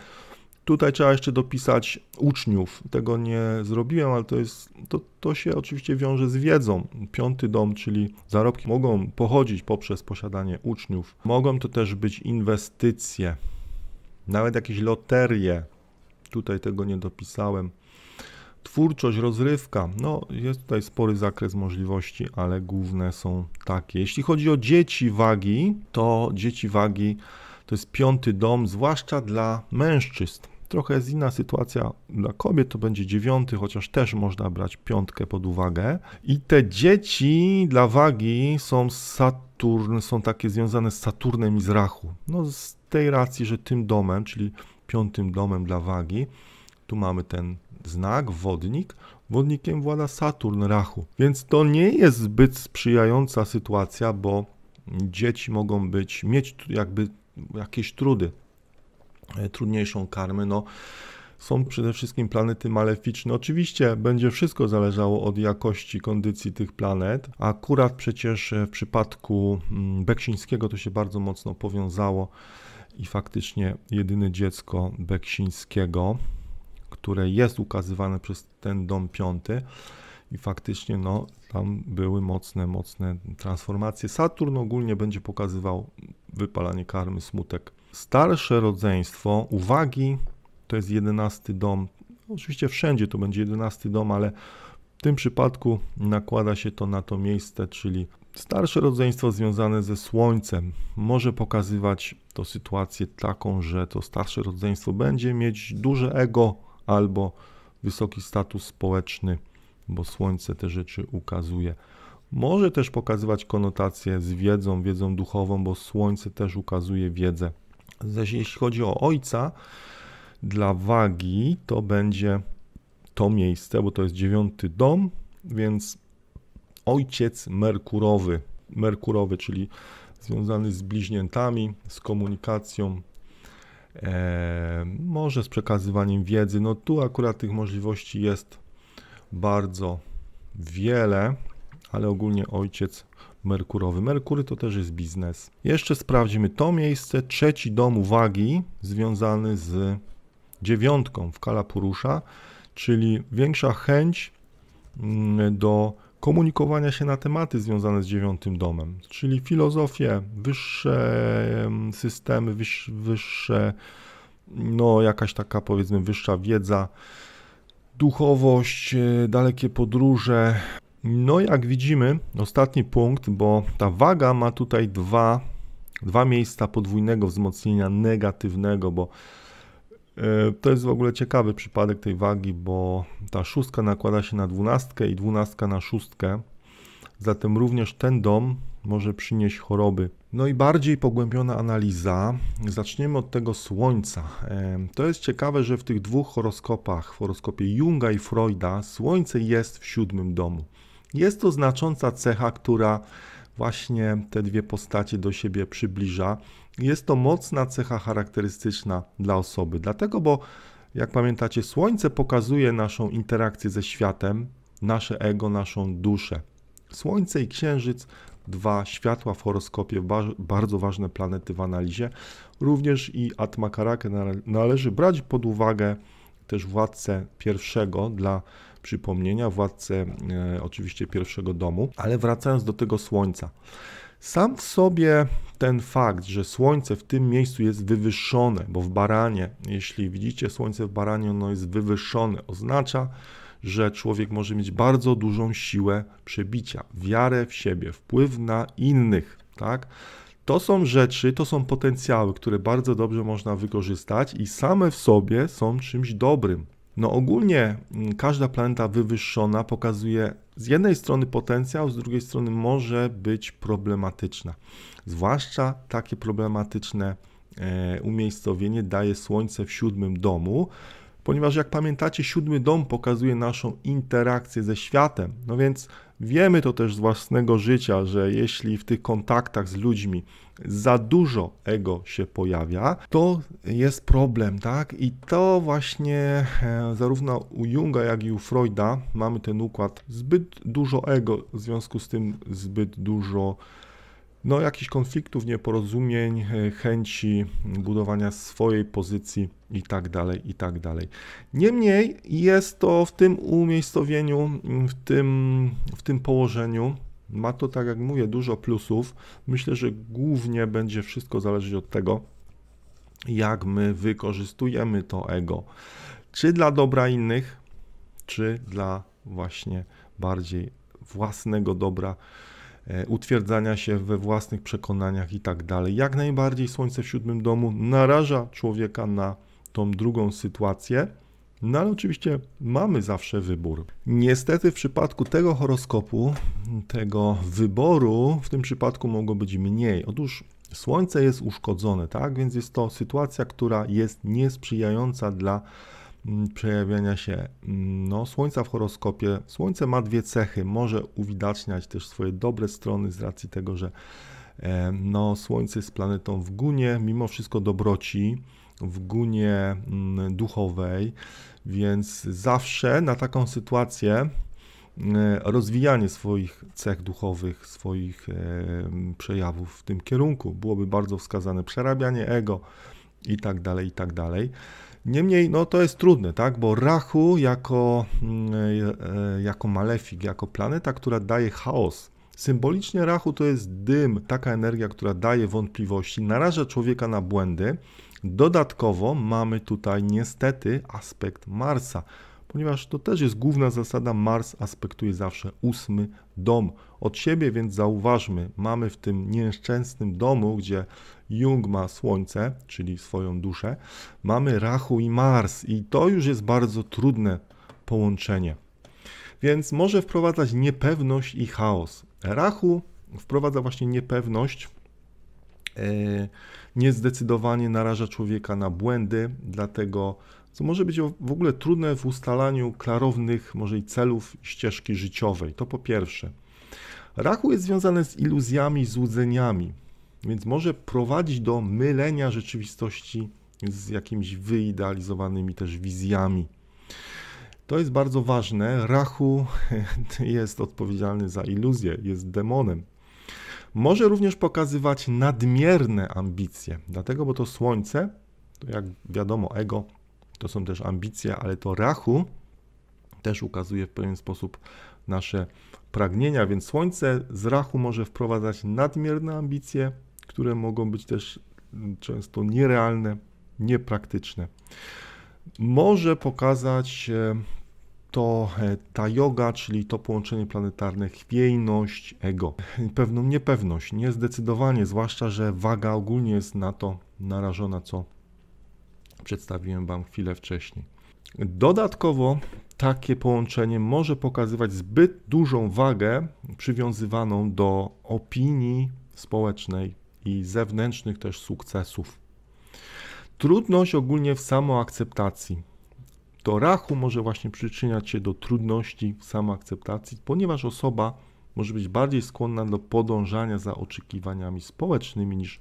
Tutaj trzeba jeszcze dopisać uczniów. Tego nie zrobiłem, ale to, jest, to, to się oczywiście wiąże z wiedzą. Piąty dom, czyli zarobki mogą pochodzić poprzez posiadanie uczniów. Mogą to też być inwestycje, nawet jakieś loterie. Tutaj tego nie dopisałem. Twórczość, rozrywka. No, jest tutaj spory zakres możliwości, ale główne są takie. Jeśli chodzi o dzieci wagi, to dzieci wagi to jest piąty dom, zwłaszcza dla mężczyzn. Trochę jest inna sytuacja dla kobiet, to będzie dziewiąty, chociaż też można brać piątkę pod uwagę. I te dzieci dla wagi są Saturn, są takie związane z Saturnem i z Rachu. No z tej racji, że tym domem, czyli piątym domem dla wagi, tu mamy ten znak, wodnik. Wodnikiem włada Saturn Rachu. Więc to nie jest zbyt sprzyjająca sytuacja, bo dzieci mogą być, mieć jakby jakieś trudy E, trudniejszą karmę, no są przede wszystkim planety maleficzne. Oczywiście będzie wszystko zależało od jakości kondycji tych planet. Akurat przecież e, w przypadku mm, Beksińskiego to się bardzo mocno powiązało i faktycznie jedyne dziecko Beksińskiego, które jest ukazywane przez ten dom piąty i faktycznie no, tam były mocne, mocne transformacje. Saturn ogólnie będzie pokazywał wypalanie karmy, smutek starsze rodzeństwo uwagi, to jest jedenasty dom. Oczywiście wszędzie to będzie jedenasty dom, ale w tym przypadku nakłada się to na to miejsce, czyli starsze rodzeństwo związane ze Słońcem może pokazywać to sytuację taką, że to starsze rodzeństwo będzie mieć duże ego albo wysoki status społeczny, bo Słońce te rzeczy ukazuje. Może też pokazywać konotacje z wiedzą, wiedzą duchową, bo Słońce też ukazuje wiedzę Zaś jeśli chodzi o ojca, dla wagi to będzie to miejsce, bo to jest dziewiąty dom, więc ojciec merkurowy, merkurowy, czyli związany z bliźniętami, z komunikacją, e, może z przekazywaniem wiedzy. No tu akurat tych możliwości jest bardzo wiele, ale ogólnie ojciec merkurowy. Merkury to też jest biznes. Jeszcze sprawdzimy to miejsce, trzeci dom uwagi związany z dziewiątką w Kalapurusza, czyli większa chęć mm, do komunikowania się na tematy związane z dziewiątym domem, czyli filozofię, wyższe systemy, wyższe, no jakaś taka powiedzmy wyższa wiedza, duchowość, e, dalekie podróże, no jak widzimy, ostatni punkt, bo ta waga ma tutaj dwa, dwa miejsca podwójnego wzmocnienia negatywnego, bo e, to jest w ogóle ciekawy przypadek tej wagi, bo ta szóstka nakłada się na dwunastkę i dwunastka na szóstkę. Zatem również ten dom może przynieść choroby. No i bardziej pogłębiona analiza. Zaczniemy od tego słońca. E, to jest ciekawe, że w tych dwóch horoskopach, w horoskopie Junga i Freuda, słońce jest w siódmym domu. Jest to znacząca cecha, która właśnie te dwie postacie do siebie przybliża. Jest to mocna cecha charakterystyczna dla osoby, dlatego, bo jak pamiętacie, Słońce pokazuje naszą interakcję ze światem, nasze ego, naszą duszę. Słońce i Księżyc, dwa światła w horoskopie, bardzo ważne planety w analizie. Również i Karakę należy brać pod uwagę, też władcę pierwszego dla przypomnienia, władcę e, oczywiście pierwszego domu. Ale wracając do tego słońca. Sam w sobie ten fakt, że słońce w tym miejscu jest wywyższone, bo w baranie, jeśli widzicie słońce w baranie, ono jest wywyższone, oznacza, że człowiek może mieć bardzo dużą siłę przebicia, wiarę w siebie, wpływ na innych, tak? To są rzeczy, to są potencjały, które bardzo dobrze można wykorzystać i same w sobie są czymś dobrym. No ogólnie mm, każda planeta wywyższona pokazuje z jednej strony potencjał, z drugiej strony może być problematyczna. Zwłaszcza takie problematyczne e, umiejscowienie daje Słońce w siódmym domu, ponieważ jak pamiętacie, siódmy dom pokazuje naszą interakcję ze światem. No więc wiemy to też z własnego życia, że jeśli w tych kontaktach z ludźmi za dużo ego się pojawia, to jest problem, tak? I to właśnie e, zarówno u Junga, jak i u Freuda mamy ten układ zbyt dużo ego, w związku z tym zbyt dużo no, jakichś konfliktów, nieporozumień, e, chęci budowania swojej pozycji i tak dalej, i tak dalej. Niemniej jest to w tym umiejscowieniu, mm, w tym, w tym położeniu, ma to, tak jak mówię, dużo plusów. Myślę, że głównie będzie wszystko zależeć od tego, jak my wykorzystujemy to ego. Czy dla dobra innych, czy dla właśnie bardziej własnego dobra, E, utwierdzania się we własnych przekonaniach i tak dalej. Jak najbardziej Słońce w siódmym domu naraża człowieka na tą drugą sytuację. No ale oczywiście mamy zawsze wybór. Niestety w przypadku tego horoskopu, tego wyboru, w tym przypadku mogło być mniej. Otóż Słońce jest uszkodzone, tak? Więc jest to sytuacja, która jest niesprzyjająca dla Mm, przejawiania się mm, no, Słońca w horoskopie. Słońce ma dwie cechy, może uwidaczniać też swoje dobre strony z racji tego, że e, no, Słońce jest planetą w gunie, mimo wszystko dobroci, w gunie mm, duchowej, więc zawsze na taką sytuację e, rozwijanie swoich cech duchowych, swoich e, przejawów w tym kierunku byłoby bardzo wskazane, przerabianie ego i tak dalej, i tak dalej. Niemniej no, to jest trudne, tak? bo Rahu jako, mm, e, e, jako malefik, jako planeta, która daje chaos, Symbolicznie rachu to jest dym, taka energia, która daje wątpliwości, naraża człowieka na błędy. Dodatkowo mamy tutaj niestety aspekt Marsa, ponieważ to też jest główna zasada. Mars aspektuje zawsze ósmy dom, od siebie, więc zauważmy, mamy w tym nieszczęsnym domu, gdzie Jung ma Słońce, czyli swoją duszę, mamy Rachu i Mars, i to już jest bardzo trudne połączenie. Więc może wprowadzać niepewność i chaos. Rachu wprowadza właśnie niepewność e, niezdecydowanie naraża człowieka na błędy, dlatego co może być w ogóle trudne w ustalaniu klarownych może i celów ścieżki życiowej. To po pierwsze. Rachu jest związane z iluzjami, złudzeniami, więc może prowadzić do mylenia rzeczywistości z jakimiś wyidealizowanymi też wizjami. To jest bardzo ważne. Rachu jest odpowiedzialny za iluzję, jest demonem. Może również pokazywać nadmierne ambicje, dlatego, bo to słońce, to jak wiadomo, ego to są też ambicje, ale to rachu też ukazuje w pewien sposób nasze pragnienia, więc Słońce z rachu może wprowadzać nadmierne ambicje, które mogą być też mm, często nierealne, niepraktyczne. Może pokazać e, to e, ta yoga, czyli to połączenie planetarne, chwiejność, ego. Pewną niepewność, niezdecydowanie, zwłaszcza, że waga ogólnie jest na to narażona, co przedstawiłem Wam chwilę wcześniej. Dodatkowo takie połączenie może pokazywać zbyt dużą wagę przywiązywaną do opinii społecznej i zewnętrznych też sukcesów. Trudność ogólnie w samoakceptacji. To rachu może właśnie przyczyniać się do trudności w samoakceptacji, ponieważ osoba może być bardziej skłonna do podążania za oczekiwaniami społecznymi niż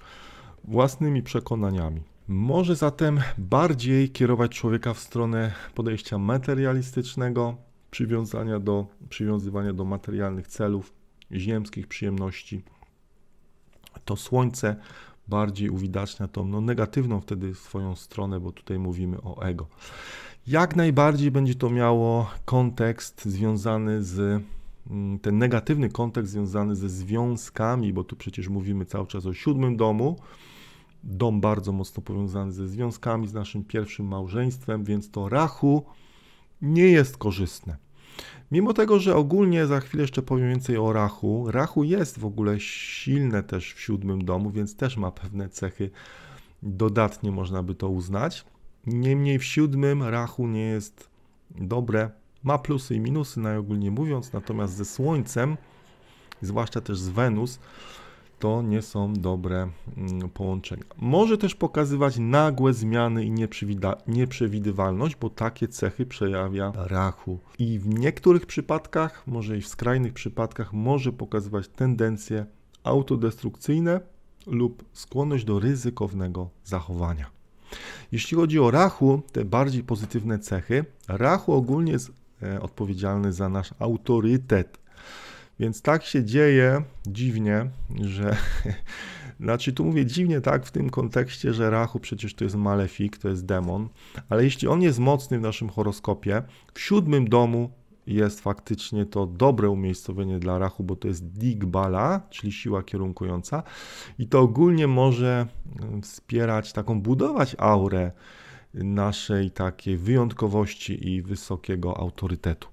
własnymi przekonaniami. Może zatem bardziej kierować człowieka w stronę podejścia materialistycznego, przywiązania do, przywiązywania do materialnych celów, ziemskich przyjemności. To słońce bardziej uwidacznia tą no, negatywną wtedy swoją stronę, bo tutaj mówimy o ego. Jak najbardziej będzie to miało kontekst związany z mm, ten negatywny kontekst związany ze związkami, bo tu przecież mówimy cały czas o siódmym domu, dom bardzo mocno powiązany ze związkami, z naszym pierwszym małżeństwem, więc to rachu nie jest korzystne. Mimo tego, że ogólnie za chwilę jeszcze powiem więcej o rachu, rachu jest w ogóle silne też w siódmym domu, więc też ma pewne cechy dodatnie, można by to uznać. Niemniej w siódmym rachu nie jest dobre, ma plusy i minusy najogólniej no mówiąc, natomiast ze Słońcem, zwłaszcza też z Wenus, to nie są dobre mm, połączenia. Może też pokazywać nagłe zmiany i nieprzewidywalność, bo takie cechy przejawia rachu. I w niektórych przypadkach, może i w skrajnych przypadkach, może pokazywać tendencje autodestrukcyjne lub skłonność do ryzykownego zachowania. Jeśli chodzi o rachu, te bardziej pozytywne cechy, rachu ogólnie jest e, odpowiedzialny za nasz autorytet więc tak się dzieje dziwnie, że. Znaczy, tu mówię dziwnie tak w tym kontekście, że Rachu przecież to jest malefik, to jest demon, ale jeśli on jest mocny w naszym horoskopie, w siódmym domu jest faktycznie to dobre umiejscowienie dla Rachu, bo to jest Digbala, czyli siła kierunkująca, i to ogólnie może mm, wspierać, taką budować aurę naszej takiej wyjątkowości i wysokiego autorytetu.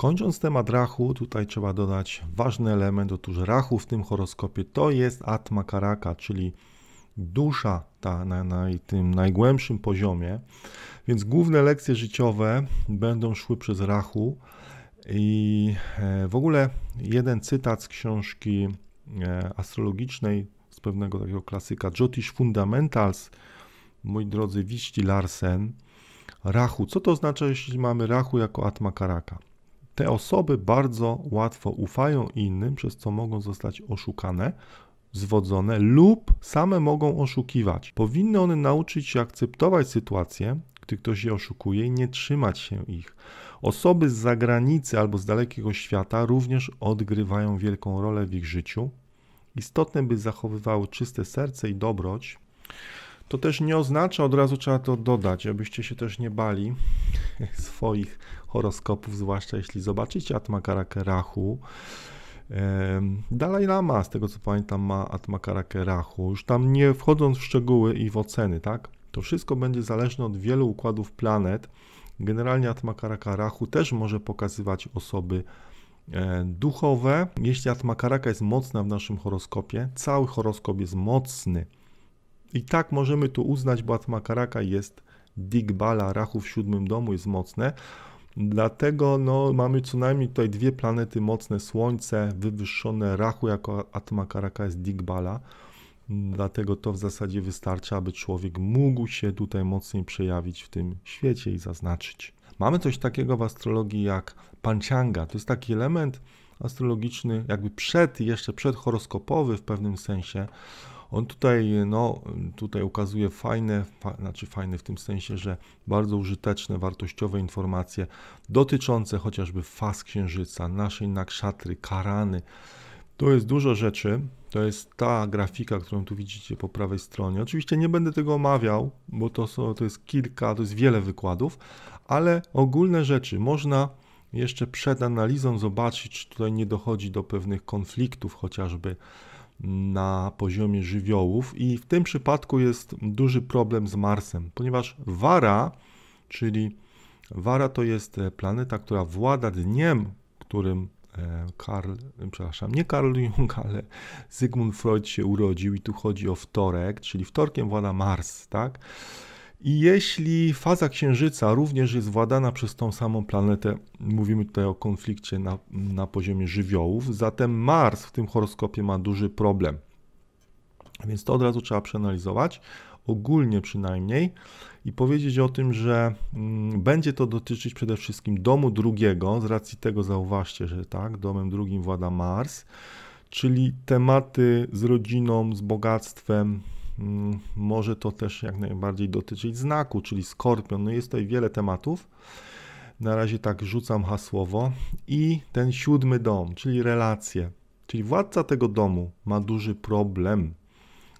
Kończąc temat rachu, tutaj trzeba dodać ważny element. Otóż rachu w tym horoskopie to jest atma karaka, czyli dusza ta na, na tym najgłębszym poziomie. Więc główne lekcje życiowe będą szły przez rachu. I e, w ogóle jeden cytat z książki e, astrologicznej, z pewnego takiego klasyka, Jotish Fundamentals, moi drodzy, Wiści Larsen, Rachu. Co to oznacza, jeśli mamy Rachu jako Atma Karaka? Te osoby bardzo łatwo ufają innym, przez co mogą zostać oszukane, zwodzone lub same mogą oszukiwać. Powinny one nauczyć się akceptować sytuację, gdy ktoś je oszukuje i nie trzymać się ich. Osoby z zagranicy albo z dalekiego świata również odgrywają wielką rolę w ich życiu. Istotne, by zachowywały czyste serce i dobroć. To też nie oznacza, od razu trzeba to dodać, abyście się też nie bali, swoich horoskopów, zwłaszcza jeśli zobaczycie Atmakarakę Rahu. Dalaj Lama, z tego co pamiętam, ma Atmakarakę Rahu, już tam nie wchodząc w szczegóły i w oceny, tak? To wszystko będzie zależne od wielu układów planet. Generalnie Atmakaraka Rahu też może pokazywać osoby e, duchowe. Jeśli Atmakaraka jest mocna w naszym horoskopie, cały horoskop jest mocny. I tak możemy tu uznać, bo Atmakaraka jest Digbala Rachu w siódmym domu jest mocne. Dlatego no, mamy co najmniej tutaj dwie planety mocne, Słońce, wywyższone Rachu jako Atma Karaka jest Digbala. Dlatego to w zasadzie wystarcza, aby człowiek mógł się tutaj mocniej przejawić w tym świecie i zaznaczyć. Mamy coś takiego w astrologii jak pancianga. To jest taki element astrologiczny, jakby przed, jeszcze przedhoroskopowy w pewnym sensie, on tutaj, no, tutaj ukazuje fajne, fa, znaczy fajne w tym sensie, że bardzo użyteczne, wartościowe informacje dotyczące chociażby faz księżyca, naszej nakszatry, karany. To jest dużo rzeczy. To jest ta grafika, którą tu widzicie po prawej stronie. Oczywiście nie będę tego omawiał, bo to, są, to jest kilka, to jest wiele wykładów, ale ogólne rzeczy można jeszcze przed analizą zobaczyć, czy tutaj nie dochodzi do pewnych konfliktów chociażby na poziomie żywiołów i w tym przypadku jest duży problem z Marsem, ponieważ Wara, czyli Wara to jest e, planeta, która włada dniem, którym e, Karl, przepraszam, nie Karl Jung, ale Sigmund Freud się urodził i tu chodzi o wtorek, czyli wtorkiem włada Mars, tak? I jeśli faza Księżyca również jest władana przez tą samą planetę, mówimy tutaj o konflikcie na, na poziomie żywiołów, zatem Mars w tym horoskopie ma duży problem. Więc to od razu trzeba przeanalizować, ogólnie przynajmniej, i powiedzieć o tym, że mm, będzie to dotyczyć przede wszystkim domu drugiego, z racji tego zauważcie, że tak, domem drugim włada Mars, czyli tematy z rodziną, z bogactwem, Mm, może to też jak najbardziej dotyczyć znaku, czyli skorpion. No jest tutaj wiele tematów. Na razie tak rzucam hasłowo. I ten siódmy dom, czyli relacje. Czyli władca tego domu ma duży problem.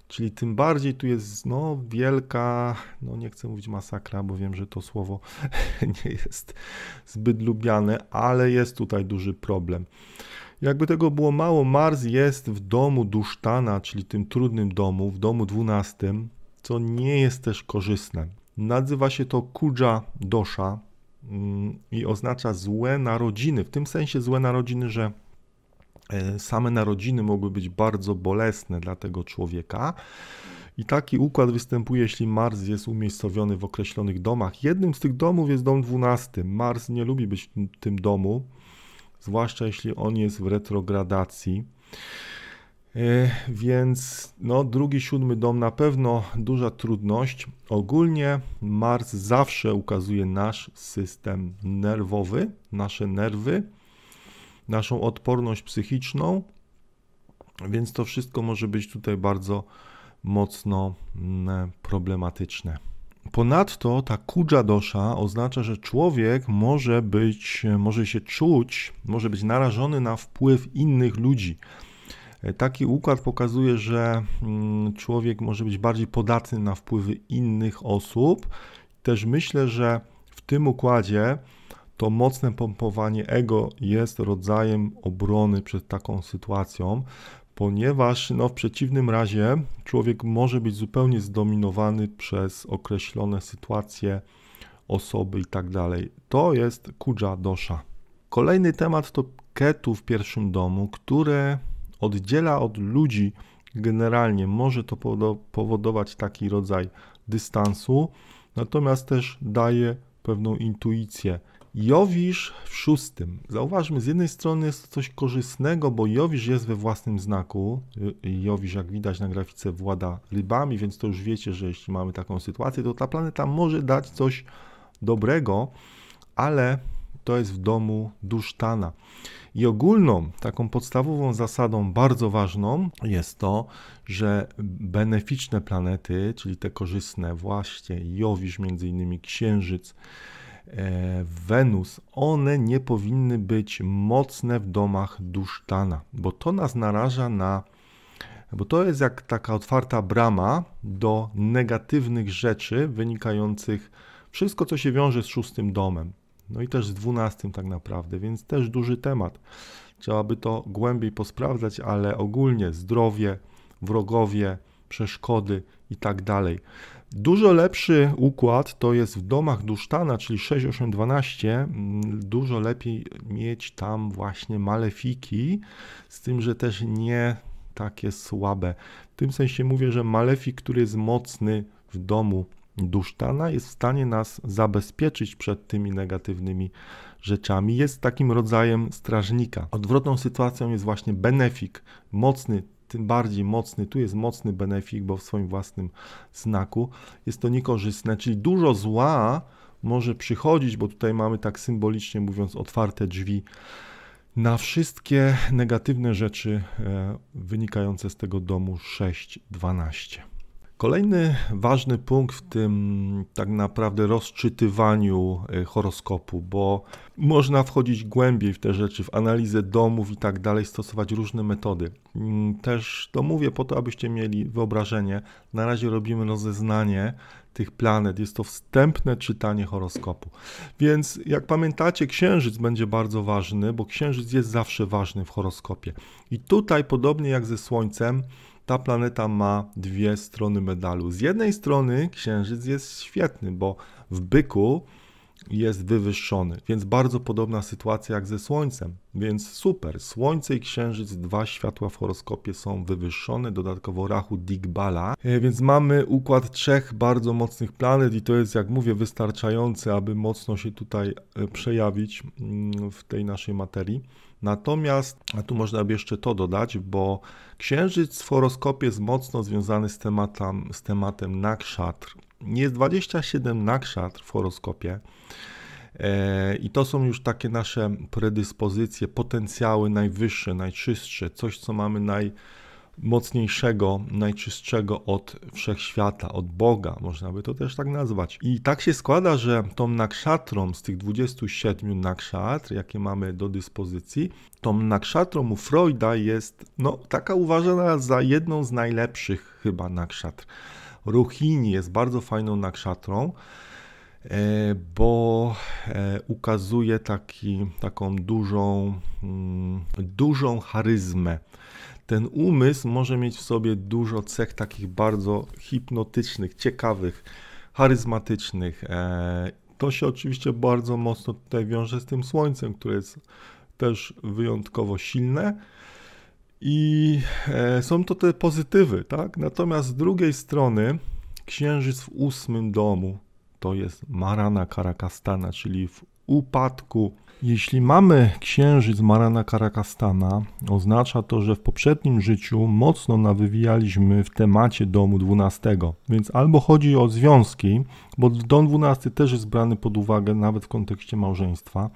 Czyli tym bardziej tu jest no, wielka, no nie chcę mówić masakra, bo wiem, że to słowo nie jest zbyt lubiane, ale jest tutaj duży problem. Jakby tego było mało, Mars jest w domu Dusztana, czyli tym trudnym domu, w domu dwunastym, co nie jest też korzystne. Nazywa się to Kudża Dosha mm, i oznacza złe narodziny, w tym sensie złe narodziny, że e, same narodziny mogły być bardzo bolesne dla tego człowieka. I taki układ występuje, jeśli Mars jest umiejscowiony w określonych domach. Jednym z tych domów jest dom 12. Mars nie lubi być w tym domu zwłaszcza jeśli on jest w retrogradacji. E, więc no, drugi, siódmy dom na pewno duża trudność. Ogólnie Mars zawsze ukazuje nasz system nerwowy, nasze nerwy, naszą odporność psychiczną, więc to wszystko może być tutaj bardzo mocno mm, problematyczne. Ponadto ta kudża dosza oznacza, że człowiek może być, może się czuć, może być narażony na wpływ innych ludzi. Taki układ pokazuje, że mm, człowiek może być bardziej podatny na wpływy innych osób. Też myślę, że w tym układzie to mocne pompowanie ego jest rodzajem obrony przed taką sytuacją ponieważ no, w przeciwnym razie człowiek może być zupełnie zdominowany przez określone sytuacje, osoby i tak dalej. To jest kudża dosza. Kolejny temat to ketu w pierwszym domu, które oddziela od ludzi generalnie. Może to powodować taki rodzaj dystansu, natomiast też daje pewną intuicję. Jowisz w szóstym. Zauważmy, z jednej strony jest to coś korzystnego, bo Jowisz jest we własnym znaku. Y, Jowisz, jak widać na grafice, włada rybami, więc to już wiecie, że jeśli mamy taką sytuację, to ta planeta może dać coś dobrego, ale to jest w domu Dusztana. I ogólną, taką podstawową zasadą, bardzo ważną, jest to, że beneficzne planety, czyli te korzystne, właśnie Jowisz, między innymi Księżyc, E, Wenus, one nie powinny być mocne w domach Dusztana, bo to nas naraża na bo to jest jak taka otwarta brama do negatywnych rzeczy wynikających wszystko, co się wiąże z szóstym domem. No i też z dwunastym tak naprawdę, więc też duży temat. Trzeba by to głębiej posprawdzać, ale ogólnie zdrowie, wrogowie, przeszkody i tak dalej. Dużo lepszy układ to jest w domach Dusztana, czyli 6812. Mm, dużo lepiej mieć tam właśnie malefiki, z tym, że też nie takie słabe. W tym sensie mówię, że malefik, który jest mocny w domu Dusztana, jest w stanie nas zabezpieczyć przed tymi negatywnymi rzeczami. Jest takim rodzajem strażnika. Odwrotną sytuacją jest właśnie benefik, mocny tym bardziej mocny, tu jest mocny benefik bo w swoim własnym znaku jest to niekorzystne, czyli dużo zła może przychodzić, bo tutaj mamy tak symbolicznie mówiąc otwarte drzwi na wszystkie negatywne rzeczy e, wynikające z tego domu 612. Kolejny ważny punkt w tym tak naprawdę rozczytywaniu e, horoskopu, bo można wchodzić głębiej w te rzeczy, w analizę domów i tak dalej, stosować różne metody. Mm, też to mówię po to, abyście mieli wyobrażenie. Na razie robimy rozeznanie tych planet. Jest to wstępne czytanie horoskopu. Więc jak pamiętacie, księżyc będzie bardzo ważny, bo księżyc jest zawsze ważny w horoskopie. I tutaj, podobnie jak ze Słońcem, ta planeta ma dwie strony medalu. Z jednej strony Księżyc jest świetny, bo w byku jest wywyższony, więc bardzo podobna sytuacja jak ze Słońcem. Więc super, Słońce i Księżyc, dwa światła w horoskopie są wywyższone, dodatkowo Rahu Digbala. E, więc mamy układ trzech bardzo mocnych planet i to jest, jak mówię, wystarczające, aby mocno się tutaj e, przejawić mm, w tej naszej materii. Natomiast, a tu można by jeszcze to dodać, bo księżyc w horoskopie jest mocno związany z tematem, z tematem nakshatr. Jest 27 nakszatr w horoskopie. E, I to są już takie nasze predyspozycje, potencjały najwyższe, najczystsze, coś co mamy naj, mocniejszego, najczystszego od wszechświata, od Boga, można by to też tak nazwać. I tak się składa, że tą nakszatrą z tych 27 nakszatr, jakie mamy do dyspozycji, tą nakszatrą u Freuda jest no, taka uważana za jedną z najlepszych chyba nakszatr. Ruchini jest bardzo fajną nakszatrą e, bo e, ukazuje taki, taką dużą, mm, dużą charyzmę ten umysł może mieć w sobie dużo cech takich bardzo hipnotycznych, ciekawych, charyzmatycznych. E, to się oczywiście bardzo mocno tutaj wiąże z tym słońcem, które jest też wyjątkowo silne. I e, są to te pozytywy, tak? Natomiast z drugiej strony księżyc w ósmym domu to jest Marana Karakastana, czyli w upadku, jeśli mamy księżyc Marana Karakastana, oznacza to, że w poprzednim życiu mocno nawywijaliśmy w temacie domu 12, więc albo chodzi o związki, bo dom 12 też jest brany pod uwagę nawet w kontekście małżeństwa,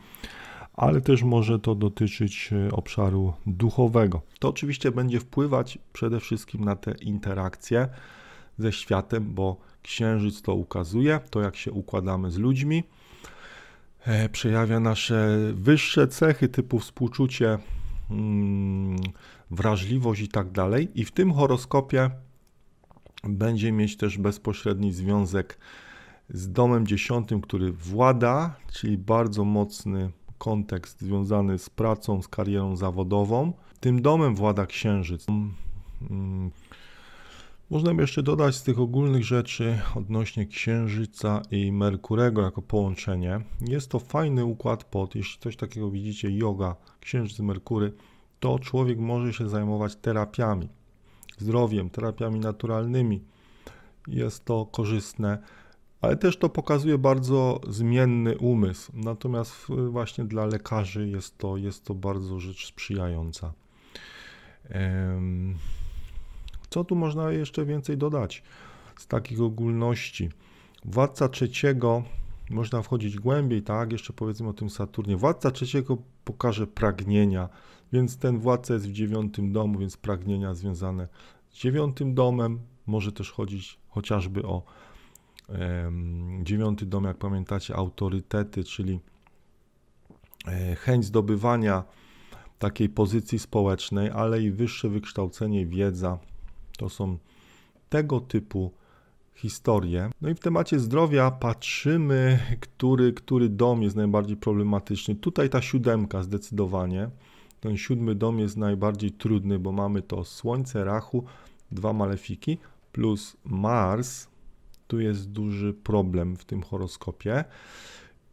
ale też może to dotyczyć e, obszaru duchowego. To oczywiście będzie wpływać przede wszystkim na te interakcje ze światem, bo księżyc to ukazuje, to jak się układamy z ludźmi E, przejawia nasze wyższe cechy typu współczucie, mm, wrażliwość i tak dalej. I w tym horoskopie będzie mieć też bezpośredni związek z domem dziesiątym, który włada, czyli bardzo mocny kontekst związany z pracą, z karierą zawodową. Tym domem włada księżyc. Mm, można by jeszcze dodać z tych ogólnych rzeczy odnośnie Księżyca i Merkurego jako połączenie. Jest to fajny układ pod, jeśli coś takiego widzicie, yoga, Księżyc, Merkury, to człowiek może się zajmować terapiami, zdrowiem, terapiami naturalnymi. Jest to korzystne, ale też to pokazuje bardzo zmienny umysł. Natomiast y, właśnie dla lekarzy jest to, jest to bardzo rzecz sprzyjająca. Um, co tu można jeszcze więcej dodać z takich ogólności? Władca trzeciego, można wchodzić głębiej, tak? Jeszcze powiedzmy o tym Saturnie. Władca trzeciego pokaże pragnienia, więc ten władca jest w dziewiątym domu, więc pragnienia związane z dziewiątym domem. Może też chodzić chociażby o dziewiąty dom, jak pamiętacie, autorytety, czyli e, chęć zdobywania takiej pozycji społecznej, ale i wyższe wykształcenie, wiedza, to są tego typu historie. No i w temacie zdrowia patrzymy, który, który dom jest najbardziej problematyczny. Tutaj ta siódemka zdecydowanie. Ten siódmy dom jest najbardziej trudny, bo mamy to Słońce, Rachu, dwa Malefiki plus Mars. Tu jest duży problem w tym horoskopie.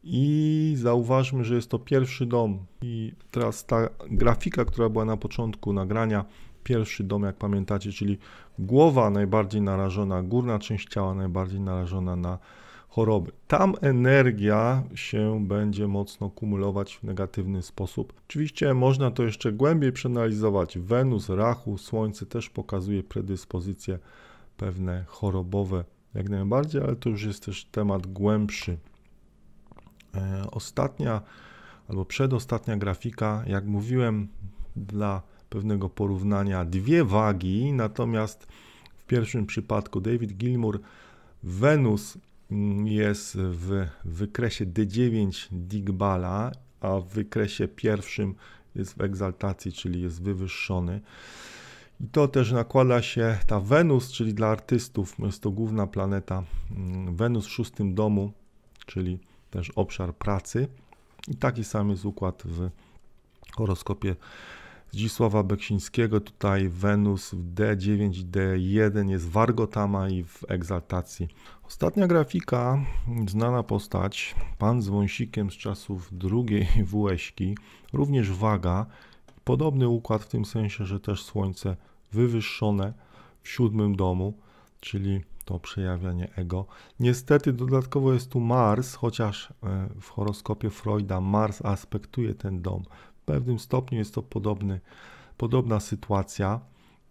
I zauważmy, że jest to pierwszy dom. I teraz ta grafika, która była na początku nagrania, pierwszy dom, jak pamiętacie, czyli głowa najbardziej narażona, górna część ciała najbardziej narażona na choroby. Tam energia się będzie mocno kumulować w negatywny sposób. Oczywiście można to jeszcze głębiej przeanalizować. Wenus, Rachu, Słońce też pokazuje predyspozycje pewne chorobowe jak najbardziej, ale to już jest też temat głębszy. E, ostatnia albo przedostatnia grafika, jak mówiłem, dla pewnego porównania dwie wagi, natomiast w pierwszym przypadku David Gilmour Wenus mm, jest w wykresie D9 Digbala, a w wykresie pierwszym jest w egzaltacji, czyli jest wywyższony. I to też nakłada się ta Wenus, czyli dla artystów jest to główna planeta mm, Wenus w szóstym domu, czyli też obszar pracy. I taki sam jest układ w horoskopie Zdzisława Beksińskiego, tutaj Wenus w D9, D1 jest Wargotama i w Egzaltacji. Ostatnia grafika, znana postać, pan z wąsikiem z czasów drugiej Włeśki, również waga, podobny układ w tym sensie, że też słońce wywyższone w siódmym domu, czyli to przejawianie ego. Niestety dodatkowo jest tu Mars, chociaż e, w horoskopie Freuda Mars aspektuje ten dom w pewnym stopniu jest to podobny, podobna sytuacja.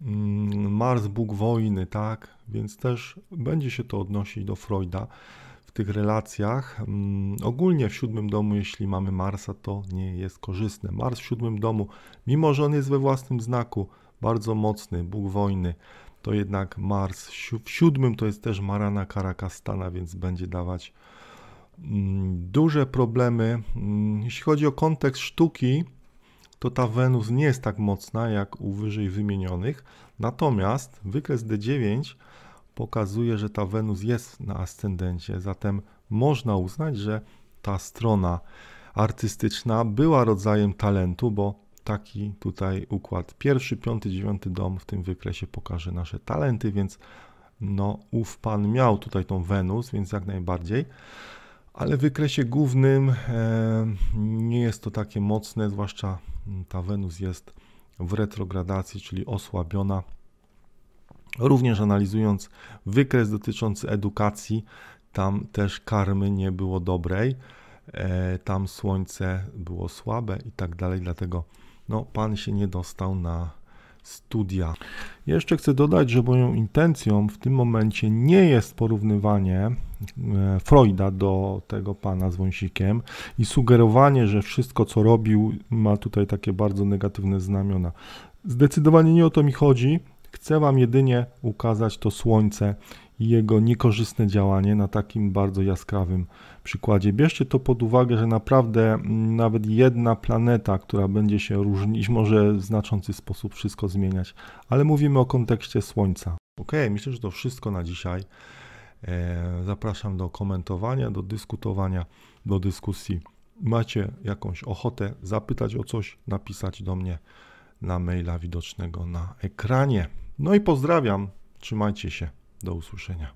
Mm, Mars, Bóg wojny, tak? Więc też będzie się to odnosić do Freuda w tych relacjach. Mm, ogólnie w siódmym domu, jeśli mamy Marsa, to nie jest korzystne. Mars w siódmym domu, mimo że on jest we własnym znaku, bardzo mocny, Bóg wojny, to jednak Mars w siódmym to jest też Marana Karakastana, więc będzie dawać mm, duże problemy. Jeśli chodzi o kontekst sztuki, to ta Wenus nie jest tak mocna jak u wyżej wymienionych. Natomiast wykres D9 pokazuje, że ta Wenus jest na ascendencie, zatem można uznać, że ta strona artystyczna była rodzajem talentu, bo taki tutaj układ pierwszy, piąty, dziewiąty dom w tym wykresie pokaże nasze talenty, więc no ów pan miał tutaj tą Wenus, więc jak najbardziej ale w wykresie głównym nie jest to takie mocne, zwłaszcza ta Wenus jest w retrogradacji, czyli osłabiona. Również analizując wykres dotyczący edukacji, tam też karmy nie było dobrej, e, tam słońce było słabe i tak dalej, dlatego no, pan się nie dostał na studia. Jeszcze chcę dodać, że moją intencją w tym momencie nie jest porównywanie e, Freuda do tego pana z wąsikiem i sugerowanie, że wszystko co robił ma tutaj takie bardzo negatywne znamiona. Zdecydowanie nie o to mi chodzi. Chcę wam jedynie ukazać to słońce jego niekorzystne działanie na takim bardzo jaskrawym przykładzie. Bierzcie to pod uwagę, że naprawdę mm, nawet jedna planeta, która będzie się różnić, może w znaczący sposób wszystko zmieniać, ale mówimy o kontekście Słońca. Ok, myślę, że to wszystko na dzisiaj. E, zapraszam do komentowania, do dyskutowania, do dyskusji. Macie jakąś ochotę zapytać o coś, napisać do mnie na maila widocznego na ekranie. No i pozdrawiam, trzymajcie się. Do usłyszenia.